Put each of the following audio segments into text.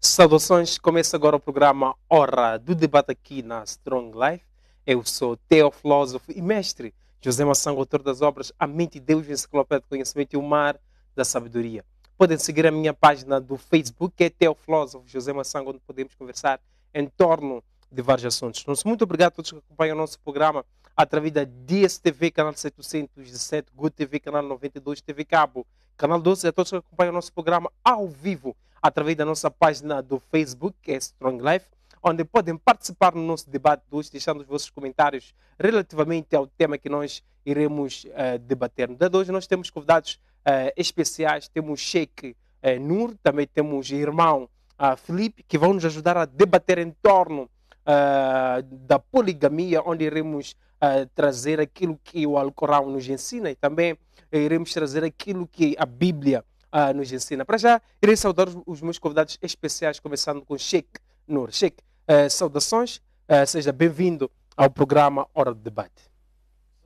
Saudações, começa agora o programa Hora do Debate aqui na Strong Life. Eu sou teofilósofo e mestre José Massango, autor das obras A Mente e Deus, Enciclopédia do Conhecimento e o Mar da Sabedoria. Podem seguir a minha página do Facebook, que é teofilósofo José Massango, onde podemos conversar em torno de vários assuntos. Então, muito obrigado a todos que acompanham o nosso programa através da DSTV, canal 717, TV canal 92, TV Cabo, canal 12, a todos que acompanham o nosso programa ao vivo através da nossa página do Facebook, que é Strong Life, onde podem participar no nosso debate de hoje, deixando os vossos comentários relativamente ao tema que nós iremos uh, debater. No dia de hoje nós temos convidados uh, especiais, temos Sheikh uh, eh, Nur, também temos irmão uh, Felipe, que vão nos ajudar a debater em torno ah, da poligamia, onde iremos ah, trazer aquilo que o Alcorão nos ensina e também iremos trazer aquilo que a Bíblia ah, nos ensina. Para já, irei saudar os meus convidados especiais, começando com Sheikh Nur. Sheikh, ah, saudações, ah, seja bem-vindo ao programa Hora de Debate.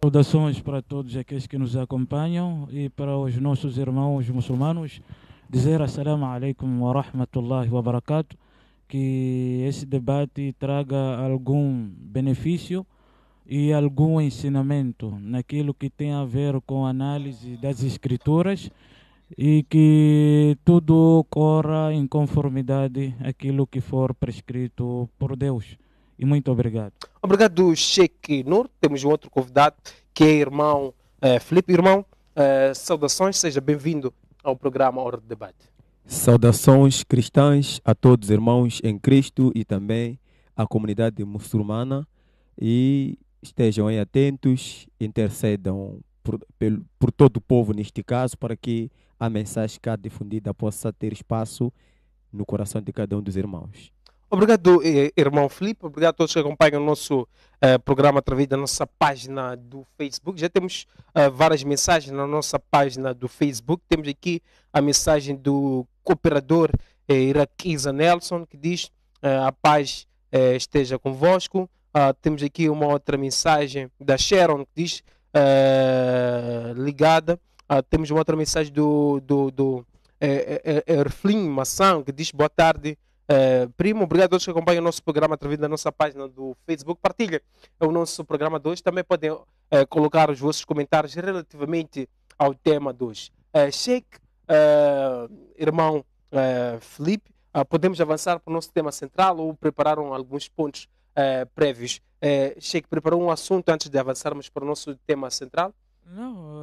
Saudações para todos aqueles que nos acompanham e para os nossos irmãos muçulmanos. Dizer assalamu alaikum wa rahmatullahi wa barakatuh. Que esse debate traga algum benefício e algum ensinamento naquilo que tem a ver com a análise das escrituras e que tudo corra em conformidade aquilo que for prescrito por Deus. E muito obrigado. Obrigado, Sheikh Nur. Temos um outro convidado que é irmão eh, Felipe. Irmão, eh, saudações, seja bem-vindo ao programa Hora de Debate. Saudações cristãs a todos irmãos em Cristo e também à comunidade muçulmana e estejam aí atentos, intercedam por, por, por todo o povo neste caso para que a mensagem cá difundida possa ter espaço no coração de cada um dos irmãos. Obrigado, irmão Felipe. Obrigado a todos que acompanham o nosso uh, programa através da nossa página do Facebook. Já temos uh, várias mensagens na nossa página do Facebook. Temos aqui a mensagem do cooperador uh, eh, Iraquiza Nelson, que diz: uh, A paz esteja convosco. Ah, temos aqui uma outra mensagem da Sharon, que diz: Ligada ah, temos uma outra mensagem do, do, do é, é, é, é Erflin Maçã, que diz boa tarde. É, primo, obrigado a todos que acompanham o nosso programa através da nossa página do Facebook. Partilha o nosso programa de hoje. Também podem é, colocar os vossos comentários relativamente ao tema de hoje. É, é irmão Felipe, podemos avançar para o nosso tema central ou prepararam alguns pontos prévios? É, preparou um assunto antes de avançarmos para o nosso tema central? Não,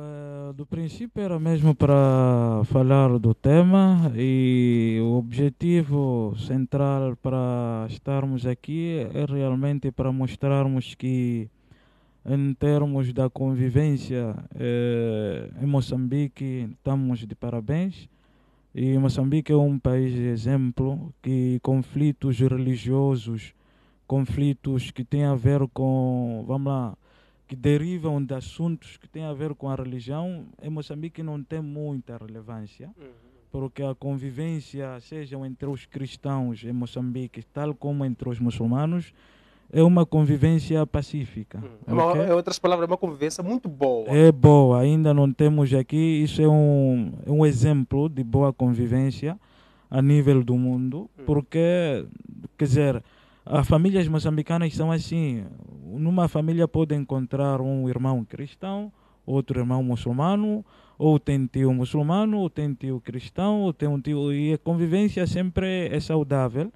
eh, do princípio era mesmo para falar do tema e o objetivo central para estarmos aqui é realmente para mostrarmos que, em termos da convivência eh, em Moçambique, estamos de parabéns. E Moçambique é um país de exemplo que conflitos religiosos, conflitos que têm a ver com, vamos lá, que derivam de assuntos que têm a ver com a religião, em Moçambique não tem muita relevância, uhum. porque a convivência, seja entre os cristãos em Moçambique, tal como entre os muçulmanos, é uma convivência pacífica. Hum. Uma, Em é outras palavras, é uma convivência muito boa. É boa, ainda não temos aqui. Isso é um, é um exemplo de boa convivência a nível do mundo, uhum. porque, quer dizer, as famílias moçambicanas são assim. Numa família pode encontrar um irmão cristão, outro irmão muçulmano, ou tem tio muçulmano, ou tem tio cristão, ou tem um tio. E a convivência sempre é saudável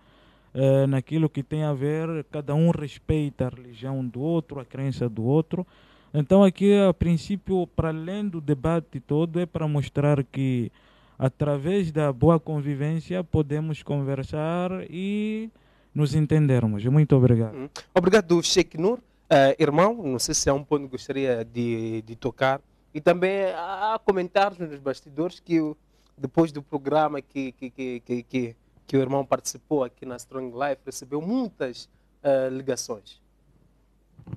eh, naquilo que tem a ver, cada um respeita a religião do outro, a crença do outro. Então, aqui, a princípio, para além do debate todo, é para mostrar que através da boa convivência podemos conversar e nos entendermos. Muito obrigado. Uhum. Obrigado, Sheikh Nur. Uh, eh, irmão, não sei se é um ponto que gostaria de, de tocar. E também há comentários nos bastidores que depois do programa que, que, que, que, que o irmão participou aqui na Strong Life, recebeu muitas uh, ligações.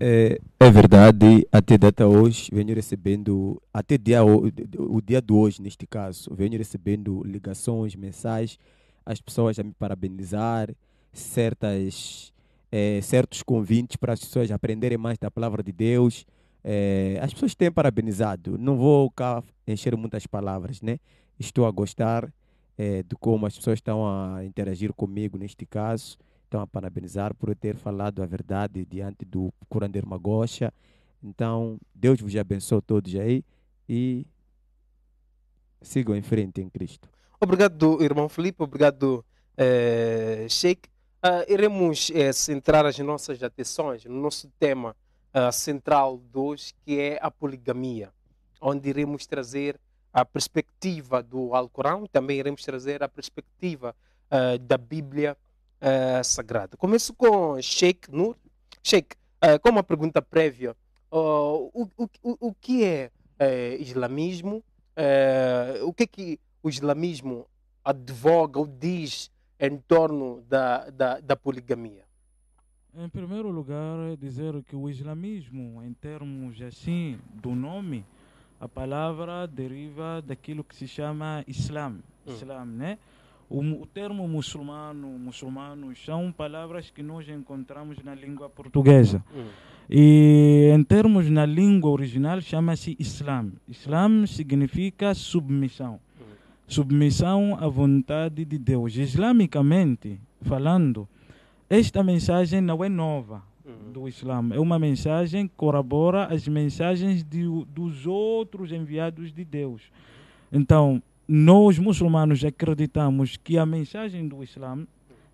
É, é, verdade, até data hoje venho recebendo, até dia, o, o dia de hoje neste caso, venho recebendo ligações, mensagens, as pessoas a me parabenizar, certas, é, certos convites para as pessoas aprenderem mais da palavra de Deus. É, as pessoas têm parabenizado. Não vou cá encher muitas palavras, né? Estou a gostar é, de como as pessoas estão a interagir comigo neste caso. Estão a parabenizar por eu ter falado a verdade diante do curandeiro Magocha. Então, Deus vos abençoe todos aí e sigam em frente em Cristo. Obrigado, irmão Felipe. Obrigado, eh, Sheik. Uh, iremos eh, centrar as nossas atenções no nosso tema uh, central de hoje, que é a poligamia, onde iremos trazer a perspectiva do Alcorão, também iremos trazer a perspectiva ah, da Bíblia Sagrada. Começo com Sheikh Nur. Sheikh, com uma pergunta prévia, o, o, o, que é eh, islamismo? o que é que o islamismo advoga ou diz em torno da, da, da poligamia? Em primeiro lugar, é dizer que o islamismo, em termos assim do nome, a palavra deriva daquilo que se chama Islam. Hum. Islam, né? O, o, termo muçulmano, muçulmano, são palavras que nós encontramos na língua portuguesa. Hum. E em termos na língua original, chama-se Islam. Islam significa submissão submissão à vontade de Deus. Islamicamente falando, esta mensagem não é nova uhum. do Islã, é uma mensagem que corrobora as mensagens de, dos outros enviados de Deus. Então, nós muçulmanos acreditamos que a mensagem do Islã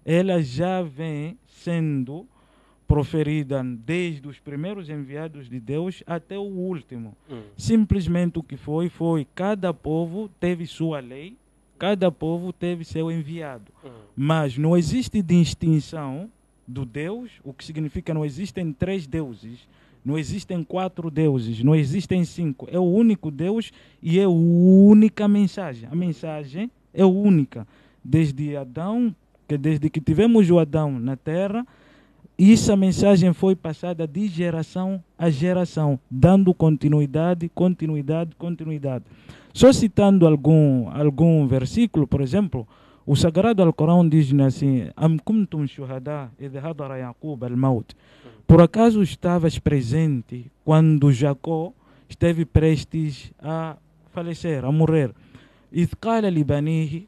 ela já vem sendo proferida desde os primeiros enviados de Deus até o último. Hum. Simplesmente o que foi, foi cada povo teve sua lei, cada povo teve seu enviado. Hum. Mas não existe distinção do Deus, o que significa não existem três deuses, não existem quatro deuses, não existem cinco. É o único Deus e é a única mensagem. A mensagem é única. Desde Adão, que desde que tivemos o Adão na terra, e Essa mensagem foi passada de geração a geração, dando continuidade, continuidade, continuidade. Só citando algum, algum versículo, por exemplo, o Sagrado Alcorão diz assim: Yaqub al Por acaso estavas presente quando Jacó esteve prestes a falecer, a morrer?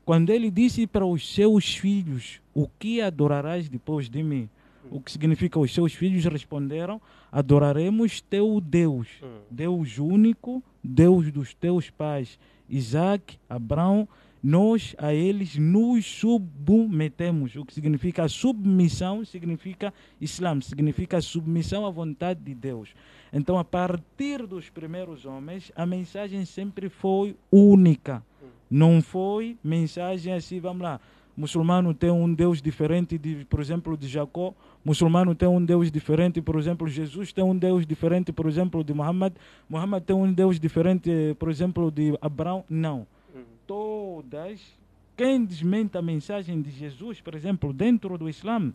quando ele disse para os seus filhos: O que adorarás depois de mim? O que significa os seus filhos responderam: Adoraremos teu Deus, hum. Deus único, Deus dos teus pais, Isaac, Abraão. Nós a eles nos submetemos. O que significa submissão significa Islam, significa submissão à vontade de Deus. Então, a partir dos primeiros homens, a mensagem sempre foi única. Hum. Não foi mensagem assim, vamos lá, muçulmano tem um Deus diferente, de, por exemplo, de Jacó, muçulmano tem um Deus diferente, por exemplo, Jesus tem um Deus diferente, por exemplo, de Muhammad, Muhammad tem um Deus diferente, por exemplo, de Abraão. Não. Todas. Quem desmenta a mensagem de Jesus, por exemplo, dentro do Islã,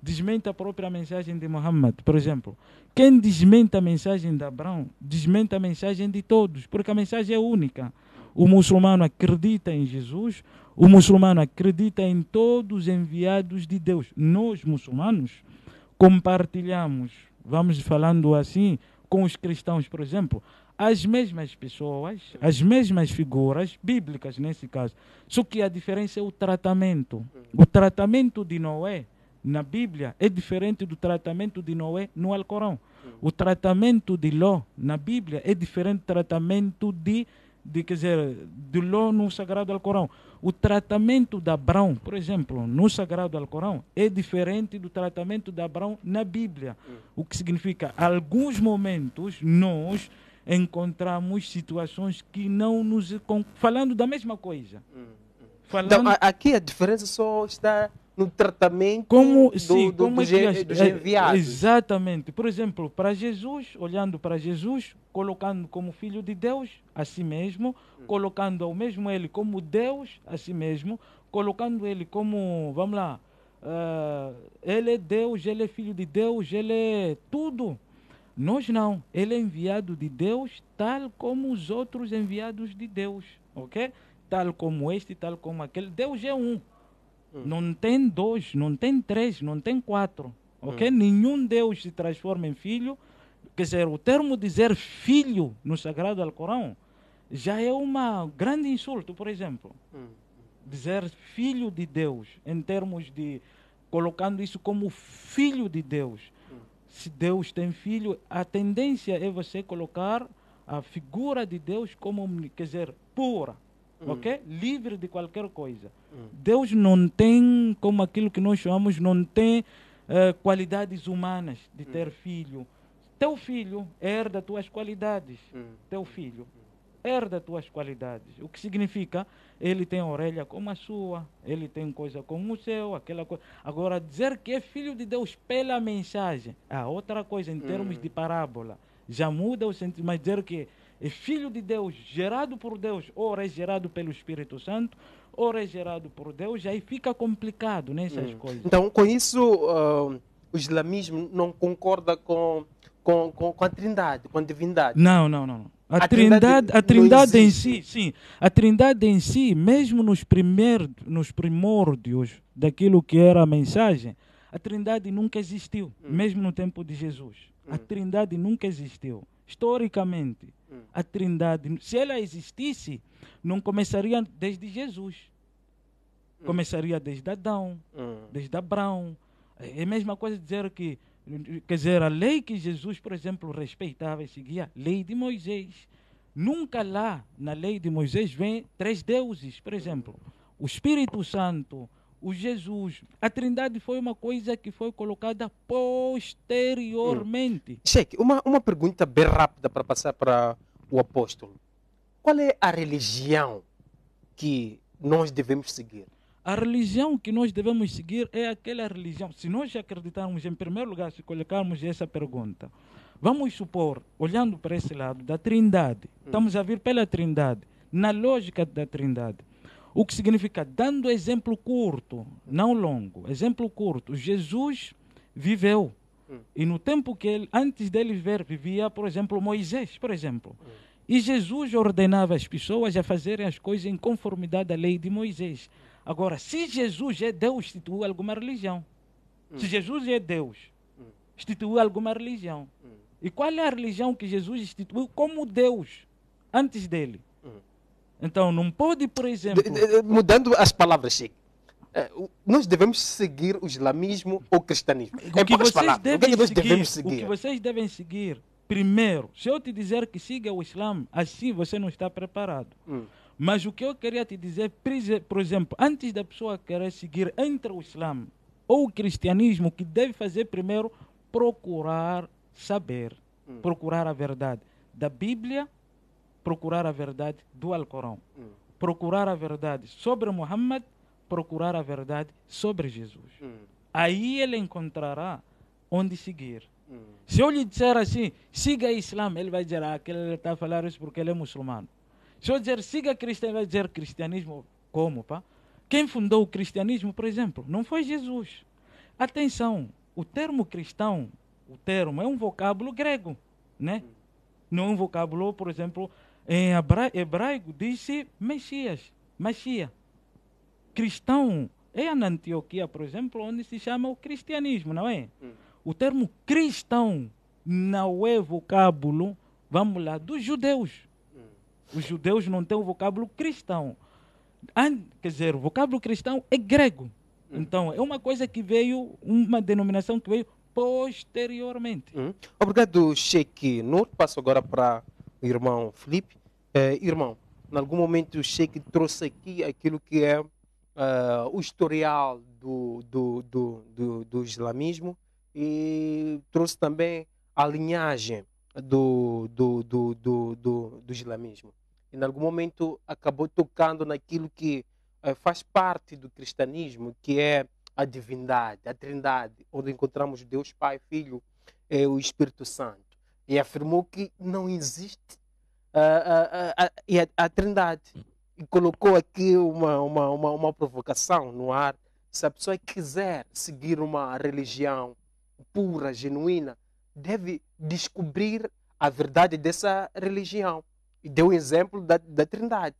desmenta a própria mensagem de Muhammad, por exemplo. Quem desmenta a mensagem de Abraão, desmenta a mensagem de todos, porque a mensagem é única. O muçulmano acredita em Jesus, o muçulmano acredita em todos os enviados de Deus. Nós, muçulmanos, compartilhamos, vamos falando assim, com os cristãos, por exemplo, as mesmas pessoas, as mesmas figuras bíblicas nesse caso. Só que a diferença é o tratamento. O tratamento de Noé na Bíblia é diferente do tratamento de Noé no Alcorão. O tratamento de Ló na Bíblia é diferente do tratamento de, de quer dizer, de Ló no Sagrado Alcorão. O tratamento de Abraão, por exemplo, no Sagrado Alcorão, é diferente do tratamento de Abraão na Bíblia. O que significa, alguns momentos, nós encontramos situações que não nos... falando da mesma coisa. Hum, hum. Falando... Então, aqui a diferença só está no tratamento como, do, sim, do, como do, é dos é, enviados. Exatamente. Por exemplo, para Jesus, olhando para Jesus, colocando como filho de Deus a si mesmo, hum. colocando ao mesmo ele como Deus a si mesmo, colocando ele como, vamos lá, uh, ele é Deus, ele é filho de Deus, ele é tudo. Nós não. Ele é enviado de Deus, tal como os outros enviados de Deus, ok? Tal como este, tal como aquele. Deus é um. Hum. Não tem dois, não tem três, não tem quatro. Ok? Hum. Nenhum Deus se transforma em filho. Quer dizer, o termo dizer filho no Sagrado Alcorão já é uma grande insulto, por exemplo. Hum, hum. Dizer filho de Deus, em termos de. colocando isso como filho de Deus. Hum. Se Deus tem filho, a tendência é você colocar a figura de Deus como, quer dizer, pura, hum. ok? Livre de qualquer coisa. Deus não tem, como aquilo que nós chamamos, não tem uh, qualidades humanas de ter hum. filho. Teu filho herda tuas qualidades. Hum. Teu filho herda tuas qualidades. O que significa? Ele tem orelha como a sua, ele tem coisa como o seu, aquela coisa. Agora, dizer que é filho de Deus pela mensagem, ah, outra coisa, em uhum. termos de parábola, já muda o sentido, mas dizer que é filho de Deus, gerado por Deus, ora é gerado pelo Espírito Santo, ora é gerado por Deus, aí fica complicado nessas né, hum. coisas. Então, com isso, uh, o islamismo não concorda com, com, com, com, a trindade, com a divindade? Não, não, não. A, a trindade, trindade, a trindade em si, sim, a trindade em si, mesmo nos, primeiros, nos primórdios daquilo que era a mensagem, a trindade nunca existiu, hum. mesmo no tempo de Jesus. Hum. A trindade nunca existiu, historicamente Hum. A Trindade, se ela existisse, não começaria desde Jesus. Hum. Começaria desde Adão, hum. desde Abraão. É a mesma coisa dizer que, quer dizer, a lei que Jesus, por exemplo, respeitava e seguia, lei de Moisés. Nunca lá na lei de Moisés vem três deuses, por hum. exemplo, o Espírito Santo, o Jesus. A Trindade foi uma coisa que foi colocada posteriormente. Hum. Cheque, uma, uma pergunta bem rápida para passar para o apóstolo. Qual é a religião que nós devemos seguir? A religião que nós devemos seguir é aquela religião. Se nós acreditarmos, em primeiro lugar, se colocarmos essa pergunta, vamos supor, olhando para esse lado da Trindade, hum. estamos a vir pela Trindade, na lógica da Trindade o que significa, dando exemplo curto, não longo, exemplo curto, Jesus viveu. E no tempo que ele, antes dele viver, vivia, por exemplo, Moisés, por exemplo. E Jesus ordenava as pessoas a fazerem as coisas em conformidade à lei de Moisés. Agora, se Jesus é Deus, instituiu alguma religião. Se Jesus é Deus, instituiu alguma religião. E qual é a religião que Jesus instituiu como Deus antes dele? Então, não pode, por exemplo. De, de, mudando as palavras, Chico. Eh, nós devemos seguir o islamismo ou o cristianismo? O que, é vocês palavras. devem o que, é que seguir, devemos seguir? O que vocês devem seguir, primeiro, se eu te dizer que siga o islam, assim você não está preparado. Hum. Mas o que eu queria te dizer, por exemplo, antes da pessoa querer seguir entre o islam ou o cristianismo, o que deve fazer primeiro, procurar saber, hum. procurar a verdade da Bíblia procurar a verdade do Alcorão. Hum. Procurar a verdade sobre Muhammad, procurar a verdade sobre Jesus. Hum. Aí ele encontrará onde seguir. Hum. Se eu lhe disser assim, siga o Islã, ele vai dizer, ah, aquele está a falar isso porque ele é muçulmano. Se eu dizer, siga Cristo, ele vai dizer, cristianismo como, pá? Quem fundou o cristianismo, por exemplo, não foi Jesus. Atenção, o termo cristão, o termo é um vocábulo grego, né? Não é um vocábulo, por exemplo, é, em hebraico diz-se Messias, Messias. Cristão é na Antioquia, por exemplo, onde se chama o cristianismo, não é? Hum. O termo cristão não é vocábulo, vamos lá, dos judeus. Hum. Os judeus não têm o vocábulo cristão. quer dizer, o vocábulo cristão é grego. Hum. Então, é uma coisa que veio, uma denominação que veio posteriormente. Hum. Obrigado, Sheik Nur. Passo agora para o irmão Felipe. É, irmão, em algum momento o Sheik trouxe aqui aquilo que é uh, o historial do, do, do, do, do islamismo e trouxe também a linhagem do, do, do, do, do, do islamismo. Em algum momento acabou tocando naquilo que uh, faz parte do cristianismo, que é a divindade, a trindade, onde encontramos Deus Pai, Filho e o Espírito Santo. E afirmou que não existe a, a, a, a Trindade e colocou aqui uma, uma, uma, uma provocação no ar. Se a pessoa quiser seguir uma religião pura, genuína, deve descobrir a verdade dessa religião. E deu o exemplo da, da Trindade.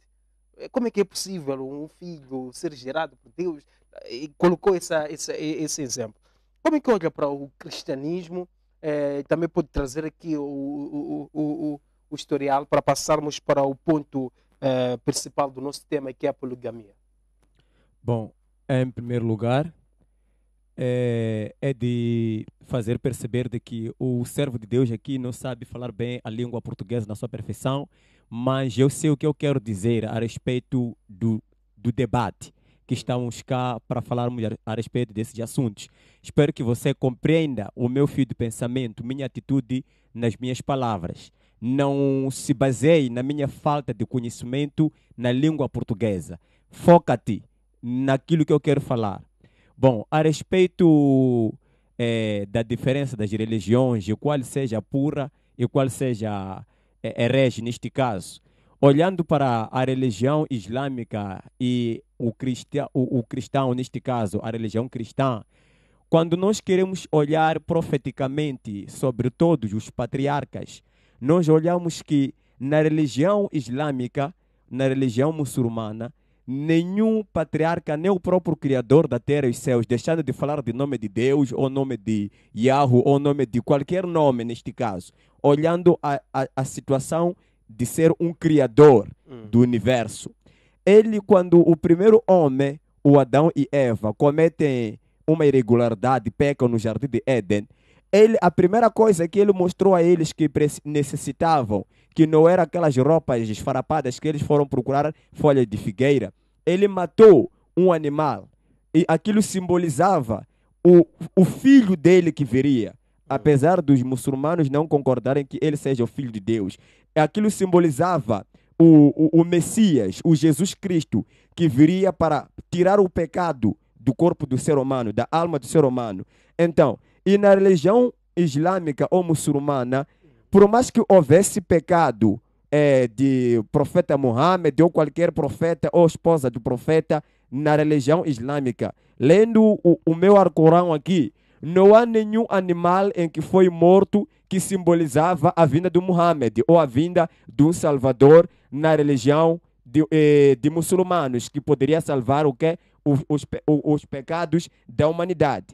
É, como é que é possível um filho ser gerado por Deus? E colocou essa, essa, esse exemplo. Como é que olha para o cristianismo? É, também pode trazer aqui o, o, o, o o historial para passarmos para o ponto eh, principal do nosso tema, que é a poligamia? Bom, é, em primeiro lugar, é, é, de fazer perceber de que o servo de Deus aqui não sabe falar bem a língua portuguesa na sua perfeição, mas eu sei o que eu quero dizer a respeito do, do debate que estamos cá para falarmos a, a respeito desses assuntos. Espero que você compreenda o meu fio de pensamento, minha atitude nas minhas palavras não se baseie na minha falta de conhecimento na língua portuguesa. Foca-te naquilo que eu quero falar. Bom, a respeito é, da diferença das religiões, qual seja pura e qual seja é, herege eh, neste caso, olhando para a religião islâmica e o, cristia, o, o cristão, neste caso, a religião cristã, quando nós queremos olhar profeticamente sobre todos os patriarcas, nós olhamos que na religião islâmica, na religião muçulmana, nenhum patriarca, nem o próprio Criador da terra e os céus, deixando de falar de nome de Deus, ou nome de Yahoo, ou nome de qualquer nome neste caso, olhando a, a, a situação de ser um Criador hum. do universo. Ele, quando o primeiro homem, o Adão e Eva, cometem uma irregularidade, pecam no jardim de Éden, ele, a primeira coisa que ele mostrou a eles que necessitavam, que não era aquelas roupas desfarapadas que eles foram procurar folha de figueira, ele matou um animal. E aquilo simbolizava o, o filho dele que viria. Apesar dos muçulmanos não concordarem que ele seja o filho de Deus, aquilo simbolizava o, o, o Messias, o Jesus Cristo, que viria para tirar o pecado do corpo do ser humano, da alma do ser humano. Então, e na religião islâmica ou muçulmana, por mais que houvesse pecado é, de profeta Muhammad ou qualquer profeta ou esposa do profeta na religião islâmica, lendo o, o meu Alcorão aqui, não há nenhum animal em que foi morto que simbolizava a vinda do Muhammad ou a vinda do Salvador na religião de, é, de muçulmanos, que poderia salvar o que? Os, os, os pecados da humanidade.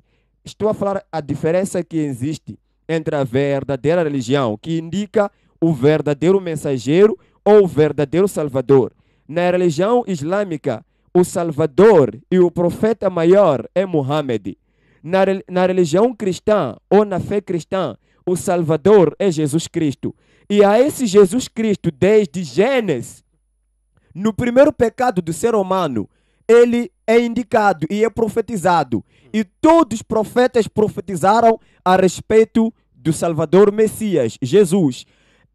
Estou a falar a diferença que existe entre a verdadeira religião, que indica o verdadeiro mensageiro ou o verdadeiro salvador. Na religião islâmica, o salvador e o profeta maior é Muhammad. Na, na religião cristã ou na fé cristã, o salvador é Jesus Cristo. E a esse Jesus Cristo, desde Gênesis, no primeiro pecado do ser humano, ele é indicado e é profetizado. E todos os profetas profetizaram a respeito do Salvador Messias, Jesus.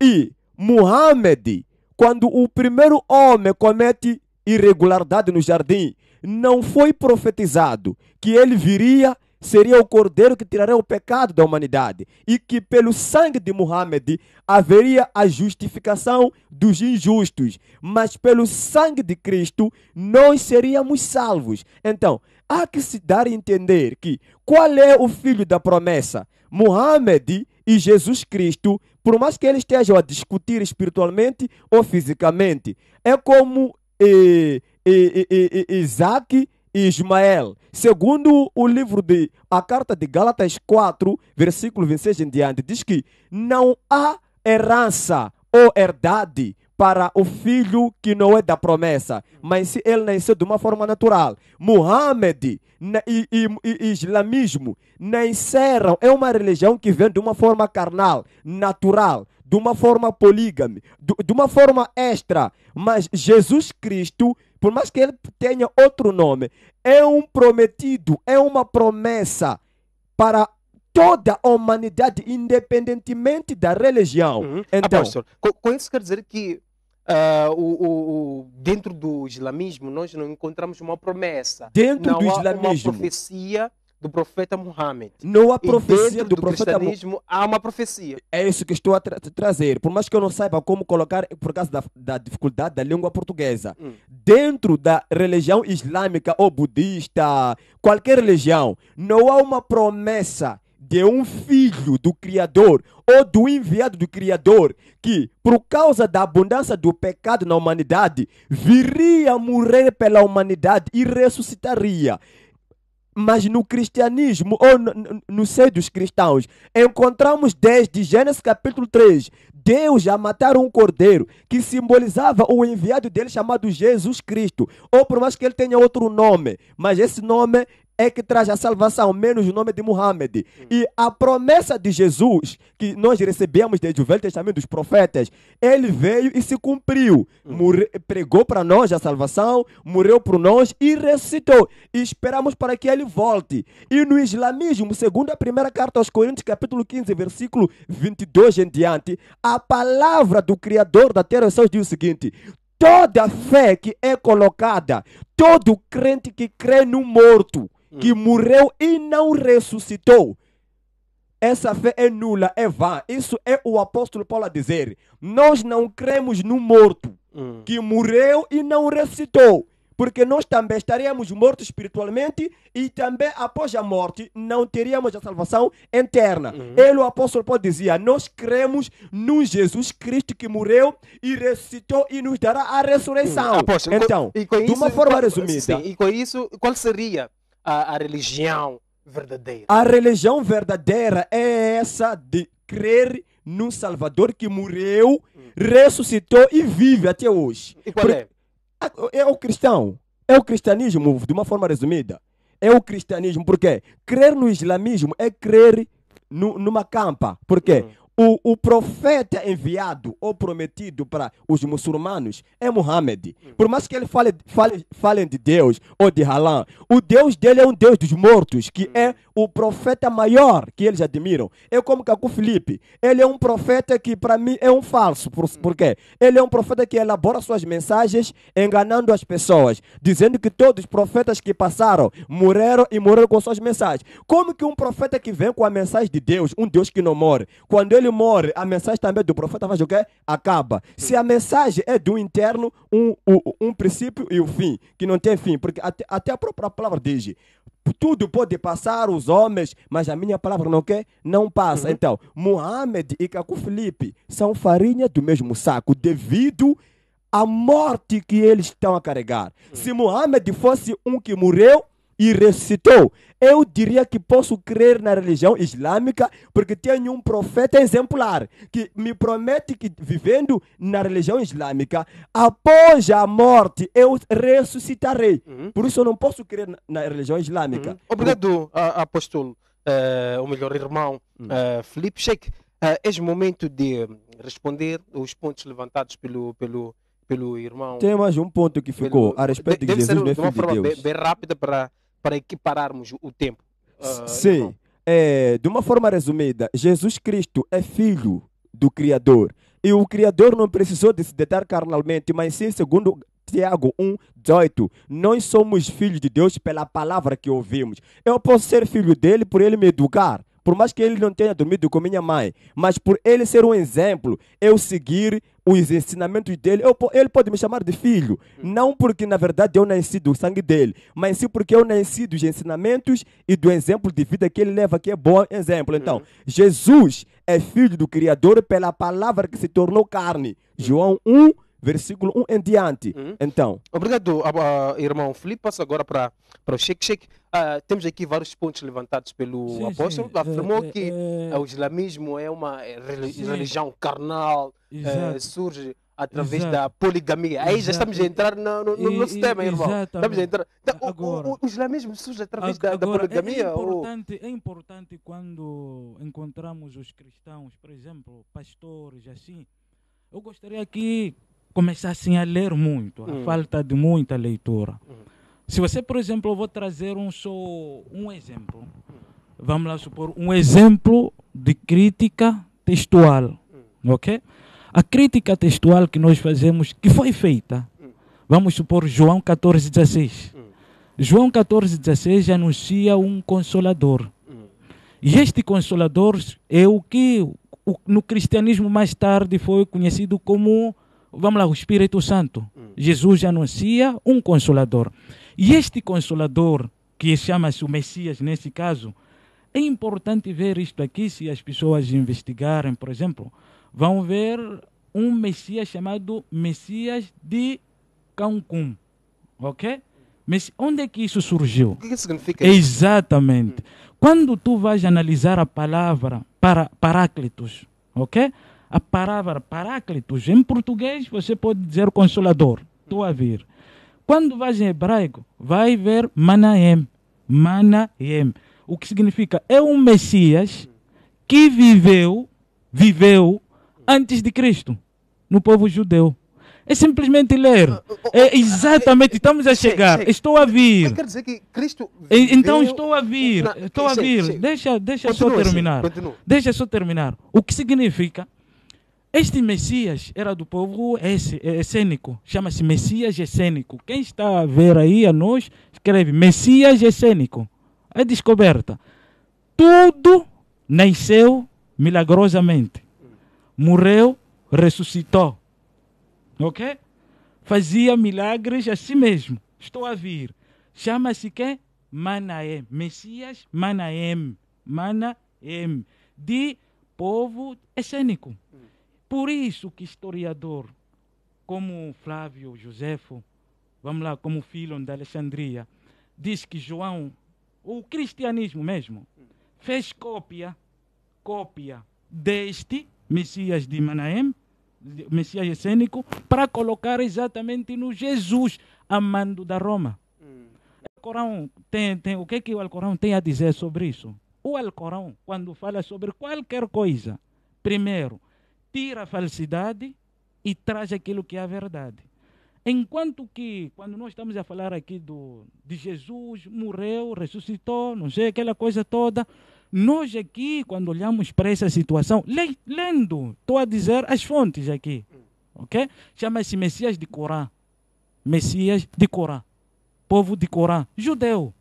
E Muhammad, quando o primeiro homem comete irregularidade no jardim, não foi profetizado que ele viria seria o cordeiro que tiraria o pecado da humanidade e que pelo sangue de Muhammad haveria a justificação dos injustos, mas pelo sangue de Cristo nós seríamos salvos. Então, há que se dar a entender que qual é o filho da promessa? Muhammad e Jesus Cristo, por mais que eles estejam a discutir espiritualmente ou fisicamente, é como eh, eh, eh, eh Isaac Ismael. Segundo o livro de a carta de Gálatas 4, versículo 26 em diante, diz que não há herança ou herdade para o filho que não é da promessa, mas se ele nasceu de uma forma natural. Muhammad e, e, e, islamismo nasceram, é uma religião que vem de uma forma carnal, natural de uma forma polígame, de uma forma extra. Mas Jesus Cristo, por mais que ele tenha outro nome, é um prometido, é uma promessa para toda a humanidade, independentemente da religião. Uhum. Ah, então, com isso quer dizer que Uh, o, o, dentro do islamismo nós não encontramos uma promessa. Dentro não do há islamismo. Uma profecia do profeta Muhammad. Não há profecia do, do, profeta Muhammad. Há uma profecia. É isso que estou a tra trazer. Por mais que eu não saiba como colocar, por causa da, da dificuldade da língua portuguesa, hum. dentro da religião islâmica ou budista, qualquer religião, não há uma promessa de um filho do Criador ou do enviado do Criador que, por causa da abundância do pecado na humanidade, viria a morrer pela humanidade e ressuscitaria. Mas no cristianismo, ou no, no seio dos cristãos, encontramos desde Gênesis capítulo 3, Deus a matar um cordeiro que simbolizava o enviado dele chamado Jesus Cristo. Ou por mais que ele tenha outro nome, mas esse nome é que traz a salvação, menos o nome de Muhammad. Hum. E a promessa de Jesus, que nós recebemos desde o Velho Testamento dos profetas, ele veio e se cumpriu. Hum. Morre, pregou para nós a salvação, morreu por nós e ressuscitou. E esperamos para que ele volte. E no islamismo, segundo a primeira carta aos Coríntios, capítulo 15, versículo 22 em diante, a palavra do Criador da terra e céus diz o seguinte: toda fé que é colocada, todo crente que crê no morto, que hum. morreu e não ressuscitou, essa fé é nula, é vã. Isso é o apóstolo Paulo a dizer. Nós não cremos no morto hum. que morreu e não ressuscitou. Porque nós também estaríamos mortos espiritualmente e também após a morte não teríamos a salvação eterna. Uhum. Ele, o apóstolo Paulo, dizia: Nós cremos no Jesus Cristo que morreu e ressuscitou e nos dará a ressurreição. Uhum. Apóstolo, então, com, com de uma forma resumida. Sim, e com isso, qual seria a, a religião verdadeira. A religião verdadeira é essa de crer no Salvador que morreu, hum. ressuscitou e vive até hoje. E qual é? É o cristão. É o cristianismo, de uma forma resumida. É o cristianismo, porque crer no islamismo é crer no, numa campa. Por quê? Hum. O, o profeta enviado ou prometido para os muçulmanos é Muhammad. Por mais que ele fale, fale, falem de Deus ou de Halã, o Deus dele é um Deus dos mortos, que é o profeta maior que eles admiram. É como Cacu Felipe. Ele é um profeta que, para mim, é um falso. Por, por quê? Ele é um profeta que elabora suas mensagens enganando as pessoas, dizendo que todos os profetas que passaram morreram e morreram com suas mensagens. Como que um profeta que vem com a mensagem de Deus, um Deus que não morre, quando ele morre, a mensagem também do profeta faz o quê? Acaba. Se a mensagem é do interno, um, um, um princípio e o um fim, que não tem fim, porque até, até a própria palavra diz, tudo pode passar, os homens, mas a minha palavra não quer, não passa. Uhum. Então, Muhammad e Cacu Felipe são farinha do mesmo saco, devido à morte que eles estão a carregar. Uhum. Se Muhammad fosse um que morreu, e ressuscitou. Eu diria que posso crer na religião islâmica porque tenho um profeta exemplar que me promete que vivendo na religião islâmica, após a morte, eu ressuscitarei. Uhum. Por isso eu não posso crer na, na religião islâmica. Uhum. Obrigado, apóstolo, uh, melhor, irmão uhum. uh, Felipe Sheik. Uh, eh, é o momento de responder os pontos levantados pelo, pelo, pelo irmão. Tem mais um ponto que ficou pelo, a respeito de, Jesus Jesus, ser, de uma forma de bem, bem rápida para para equipararmos o tempo. Uh, Sim. É, de uma forma resumida, Jesus Cristo é filho do Criador. E o Criador não precisou de se detar carnalmente, mas sim, segundo Tiago 1, 18, nós somos filhos de Deus pela palavra que ouvimos. Eu posso ser filho dele por ele me educar. Por mais que ele não tenha dormido com minha mãe, mas por ele ser um exemplo, eu seguir os ensinamentos dele. Eu, ele pode me chamar de filho, hum. não porque na verdade eu nasci do sangue dele, mas sim porque eu nasci dos ensinamentos e do exemplo de vida que ele leva, que é bom exemplo. Então, hum. Jesus é filho do Criador pela palavra que se tornou carne. Hum. João 1, versículo 1 em diante. Hum? Então. Obrigado, ah, ah, irmão Felipe. Passo agora para o Sheikh. Sheikh, ah, uh, temos aqui vários pontos levantados pelo sim, apóstolo. Sim. É, Afirmou é, que é, o islamismo é uma é religião carnal, é, surge através exato. da poligamia. Aí exato. já estamos a entrar no, no, no e, nosso e, tema, irmão. Estamos a entrar. Então, agora, o, o, o, islamismo surge através agora, da, da, poligamia? É importante, ou... é importante quando encontramos os cristãos, por exemplo, pastores, assim. Eu gostaria que começassem a ler muito, a hum. falta de muita leitura. Hum. Se você, por exemplo, eu vou trazer um só um exemplo. Vamos lá supor um exemplo de crítica textual, hum. OK? A crítica textual que nós fazemos, que foi feita, vamos supor João 14:16. João 14:16 anuncia um consolador. E este consolador é o que no cristianismo mais tarde foi conhecido como vamos lá, o Espírito Santo. Hum. Jesus anuncia um consolador. E este consolador, que chama-se o Messias nesse caso, é importante ver isto aqui, se as pessoas investigarem, por exemplo, vão ver um Messias chamado Messias de Cancún. Ok? Mas onde é que isso surgiu? O que significa isso? Exatamente. Hum. Quando tu vais analisar a palavra para, Paráclitos, ok? A palavra Paráclitos, em português, você pode dizer Consolador. Estou a vir. Quando vais em hebraico, vai ver Manaem. Manaem. O que significa? É um Messias que viveu, viveu antes de Cristo, no povo judeu. É simplesmente ler. Ah, ah, ah, é exatamente, estamos a chegar. Estou a vir. Quer dizer que Cristo. Então estou a vir. Estou a vir. Deixa, deixa só terminar. Deixa só terminar. O que significa este Messias era do povo essênico, é, chama-se Messias essênico. Quem está a ver aí a nós, escreve Messias essênico. É descoberta. Tudo nasceu milagrosamente. Morreu, ressuscitou. Ok? Fazia milagres a si mesmo. Estou a vir. Chama-se que Manaem. Messias Manaem. Manaem. De povo essênico. Por isso que historiador como Flávio Josefo, vamos lá, como filho da Alexandria, diz que João, o cristianismo mesmo, fez cópia, cópia deste Messias de Manaém, Messias essênico, para colocar exatamente no Jesus, amando da Roma. Hum. O Corão tem, tem, o que, que o Alcorão tem a dizer sobre isso? O Alcorão, quando fala sobre qualquer coisa, primeiro, tira a falsidade e traz aquilo que é a verdade. Enquanto que, quando nós estamos a falar aqui do, de Jesus, morreu, ressuscitou, não sei, aquela coisa toda, nós aqui, quando olhamos para essa situação, le, lendo, estou a dizer as fontes aqui, ok? Chama-se Messias de Corá. Messias de Corá. Povo de Corá. Judeu,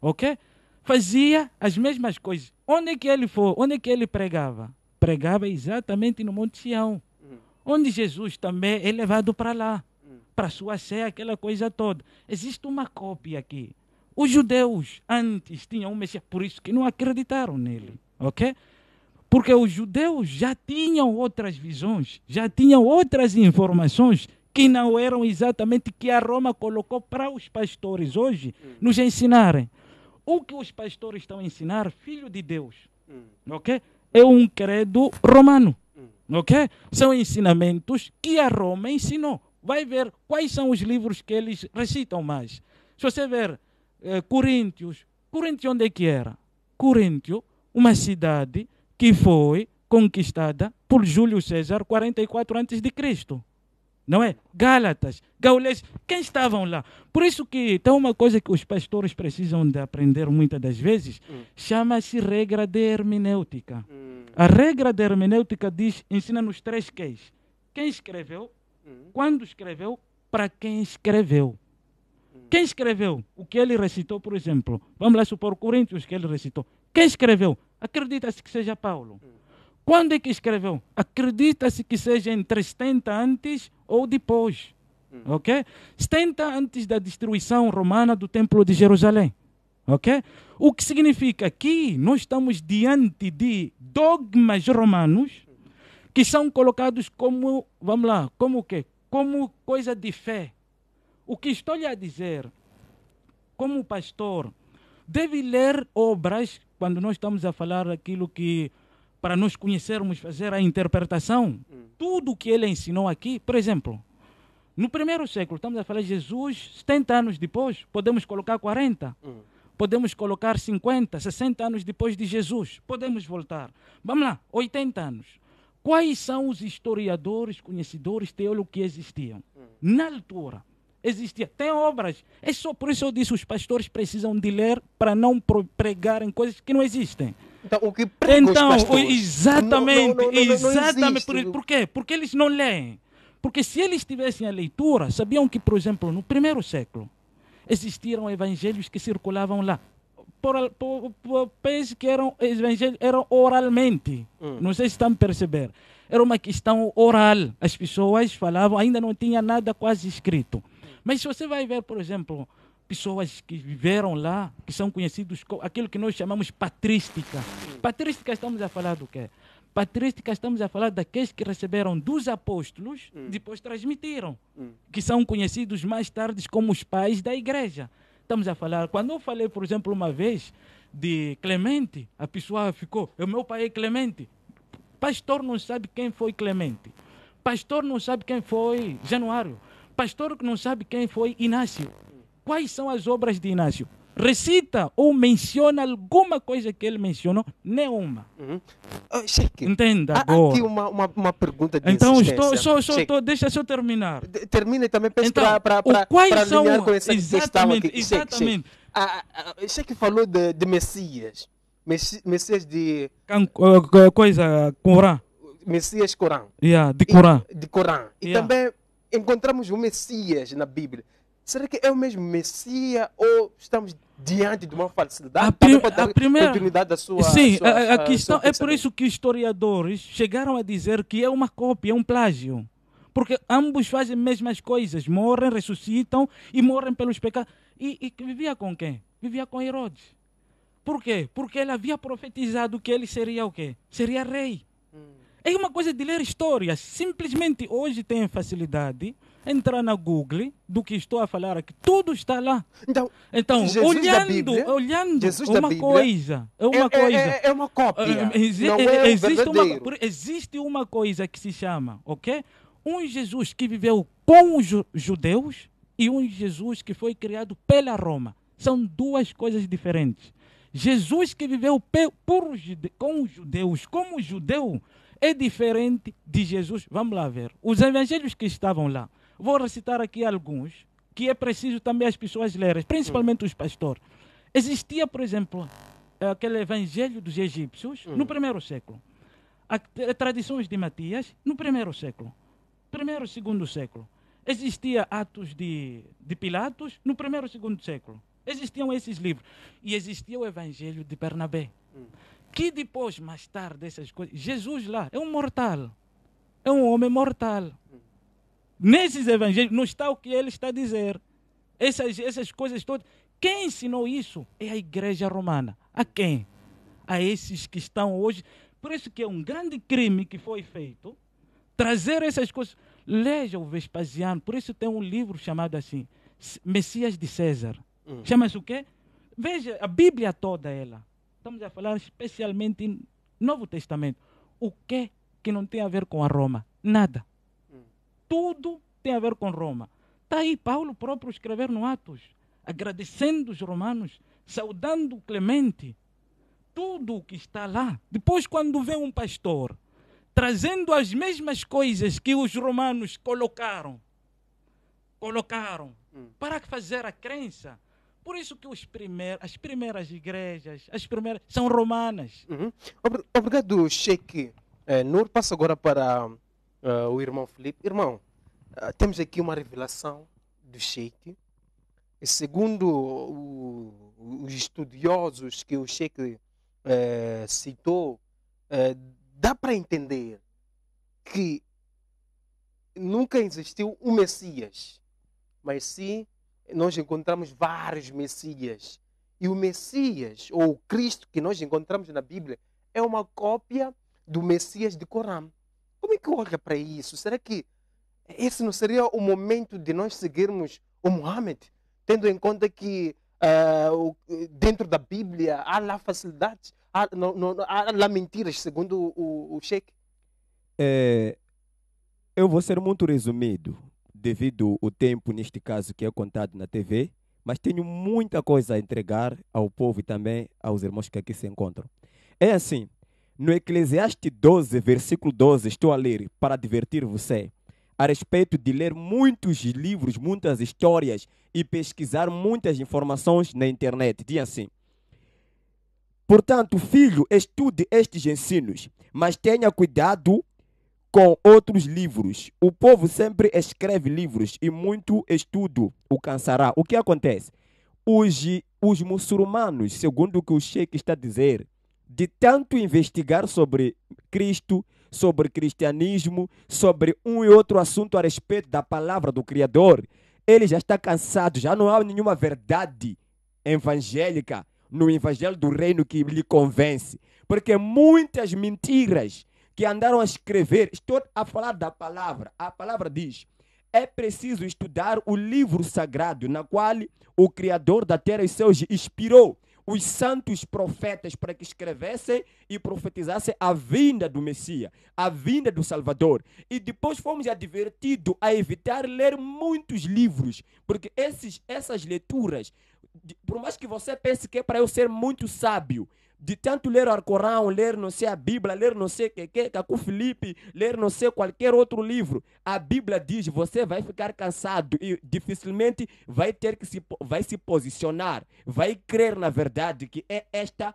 ok? Fazia as mesmas coisas. Onde é que ele foi? Onde é que ele pregava? pregava exatamente no Monte Sião, hum. onde Jesus também é levado para lá, hum. para sua ceia, aquela coisa toda. Existe uma cópia aqui. Os judeus antes tinham um Messias, por isso que não acreditaram nele, hum. ok? Porque os judeus já tinham outras visões, já tinham outras informações que não eram exatamente que a Roma colocou para os pastores hoje hum. nos ensinarem. O que os pastores estão a ensinar, filho de Deus, hum. ok? é um credo romano. Ok? São ensinamentos que a Roma ensinou. Vai ver quais são os livros que eles recitam mais. Se você ver eh, Coríntios, Coríntios onde é que era? Coríntio, uma cidade que foi conquistada por Júlio César 44 a.C não é? Gálatas, gauleses, quem estavam lá? Por isso que tem então, uma coisa que os pastores precisam de aprender muitas das vezes, hum. chama-se regra de hermenêutica. Hum. A regra de hermenêutica diz, ensina-nos três quês. Quem escreveu, hum. quando escreveu, para quem escreveu. Hum. Quem escreveu o que ele recitou, por exemplo? Vamos lá supor Coríntios que ele recitou. Quem escreveu? Acredita-se que seja Paulo. Hum. Quando é que escreveu? Acredita-se que seja entre 70 antes ou depois. Hum. Ok? 70 antes da destruição romana do Templo de Jerusalém. Ok? O que significa que nós estamos diante de dogmas romanos que são colocados como, vamos lá, como o quê? Como coisa de fé. O que estou lhe a dizer, como pastor, deve ler obras, quando nós estamos a falar aquilo que para nós conhecermos, fazer a interpretação. Hum. Tudo o que ele ensinou aqui, por exemplo, no primeiro século, estamos a falar de Jesus, 70 anos depois, podemos colocar 40. Hum. Podemos colocar 50, 60 anos depois de Jesus. Podemos voltar. Vamos lá, 80 anos. Quais são os historiadores, conhecedores, teólogos que existiam? Hum. Na altura, existia. Tem obras. É só por isso eu disse: os pastores precisam de ler para não pregarem coisas que não existem. Então, o que prega então, os pastores? Exatamente, não, não, não, exatamente. Por, por quê? Porque eles não leem. Porque se eles tivessem a leitura, sabiam que, por exemplo, no primeiro século, existiram evangelhos que circulavam lá. Por, por, por penso que eram evangelhos eram oralmente. Hum. Não sei se estão a perceber. Era uma questão oral. As pessoas falavam, ainda não tinha nada quase escrito. Mas se você vai ver, por exemplo, pessoas que viveram lá, que são conhecidos como aquilo que nós chamamos patrística. Patrística estamos a falar do quê? patrística estamos a falar daqueles que receberam dos apóstolos, hum. depois transmitiram, hum. que são conhecidos mais tarde como os pais da igreja. Estamos a falar, quando eu falei, por exemplo, uma vez de Clemente, a pessoa ficou, o meu pai é Clemente. Pastor não sabe quem foi Clemente. Pastor não sabe quem foi Januário. Pastor não sabe quem foi Inácio. Quais são as obras de Inácio? Recita ou menciona alguma coisa que ele mencionou, nenhuma. Uhum. Oh, Entenda. Há agora. aqui uma, uma, uma, pergunta de Então, estou, só, só, deixa só terminar. De, e também para então, para alinhar com essa aqui. Exatamente. Cheque, ah, ah, cheque ah, falou de, de Messias. Messias de. Coisa, Corã. Messias Corã. Yeah, de Corã. de Corã. E também encontramos o Messias na Bíblia será que é o mesmo Messias ou estamos diante de uma falsidade? A, prim a primeira continuidade da sua. Sim, sua, a, a questão é por isso que historiadores chegaram a dizer que é uma cópia, é um plágio. Porque ambos fazem as mesmas coisas, morrem, ressuscitam e morrem pelos pecados. E, e vivia com quem? Vivia com Herodes. Por quê? Porque ele havia profetizado que ele seria o quê? Seria rei. Hum. É uma coisa de ler histórias. Simplesmente hoje tem facilidade entrar na Google do que estou a falar aqui. Tudo está lá. Então, então olhando, Bíblia, olhando Jesus é uma Bíblia, coisa, é uma é, é coisa. É, é, uma cópia. Ah, exi é, é existe, uma, existe uma coisa que se chama, ok? Um Jesus que viveu com os judeus e um Jesus que foi criado pela Roma. São duas coisas diferentes. Jesus que viveu por, com os judeus, como judeu, é diferente de Jesus. Vamos lá ver. Os evangelhos que estavam lá Vou recitar aqui alguns que é preciso também as pessoas lerem, principalmente os pastores. Existia, por exemplo, aquele evangelho dos egípcios no hum. primeiro século. A, tradições de Matias no primeiro século. Primeiro e segundo século. Existia Atos de, de Pilatos no primeiro e segundo século. Existiam esses livros. E existia o evangelho de Bernabé. Hum. Que depois, mais tarde, essas coisas... Jesus lá é um mortal. É um homem mortal nesses evangelhos não está o que ele está a dizer. Essas, essas coisas todas. Quem ensinou isso? É a igreja romana. A quem? A esses que estão hoje. Por isso que é um grande crime que foi feito trazer essas coisas. Leja o Vespasiano. Por isso tem um livro chamado assim, Messias de César. Hum. Chama-se o quê? Veja, a Bíblia toda ela. Estamos a falar especialmente em Novo Testamento. O que que não tem a ver com a Roma? Nada tudo tem a ver com Roma. Está aí Paulo próprio escrever no Atos, agradecendo os romanos, saudando Clemente, tudo o que está lá. Depois, quando vem um pastor trazendo as mesmas coisas que os romanos colocaram, colocaram hum. para fazer a crença. Por isso que primeiros, as primeiras igrejas, as primeiras são romanas. Uhum. Obrigado, Sheikh É, eh, Nur, Passo agora para uh, o irmão Felipe. Irmão, uh, temos aqui uma revelação do Sheik. Segundo o, os estudiosos que o Sheik uh, citou, eh, dá para entender que nunca existiu um Messias, mas sim nós encontramos vários Messias. E o Messias, ou o Cristo que nós encontramos na Bíblia, é uma cópia do Messias de Corão que olha para isso? Será que esse não seria o momento de nós seguirmos o Muhammad? Tendo em conta que uh, dentro da Bíblia há lá facilidades, há, não, não, há lá mentiras, segundo o, o Sheikh. É, eu vou ser muito resumido, devido o tempo, neste caso, que é contado na TV, mas tenho muita coisa a entregar ao povo e também aos irmãos que aqui se encontram. É assim, no Eclesiastes 12, versículo 12, estou a ler para divertir você é, a respeito de ler muitos livros, muitas histórias e pesquisar muitas informações na internet. Diz assim: Portanto, filho, estude estes ensinos, mas tenha cuidado com outros livros. O povo sempre escreve livros e muito estudo o cansará. O que acontece? Os, os muçulmanos, segundo o que o Sheik está a dizer, de tanto investigar sobre Cristo, sobre cristianismo, sobre um e outro assunto a respeito da palavra do Criador, ele já está cansado, já não há nenhuma verdade evangélica no evangelho do reino que lhe convence. Porque muitas mentiras que andaram a escrever, estou a falar da palavra, a palavra diz é preciso estudar o livro sagrado na qual o Criador da terra e seus inspirou os santos profetas para que escrevessem e profetizassem a vinda do Messias, a vinda do Salvador. E depois fomos advertidos a evitar ler muitos livros, porque esses, essas leituras, por mais que você pense que é para eu ser muito sábio, de tanto ler o Corão ler não sei a Bíblia, ler não sei o que, que, Cacu Felipe, ler não sei qualquer outro livro, a Bíblia diz você vai ficar cansado e dificilmente vai ter que se, vai se posicionar, vai crer na verdade que é esta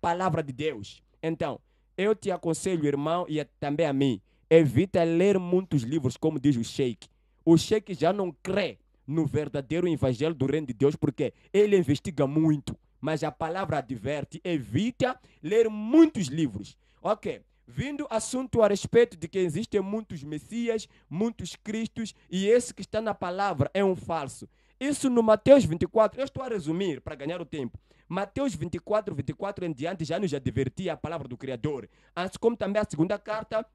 palavra de Deus. Então, eu te aconselho, irmão, e também a mim, evita ler muitos livros, como diz o Sheik. O Sheik já não crê no verdadeiro evangelho do reino de Deus, porque ele investiga muito mas a palavra adverte, evita ler muitos livros. Ok. Vindo assunto a respeito de que existem muitos Messias, muitos Cristos, e esse que está na palavra é um falso. Isso no Mateus 24, eu estou a resumir para ganhar o tempo. Mateus 24, 24 em diante já nos advertia a palavra do Criador. Assim como também a segunda carta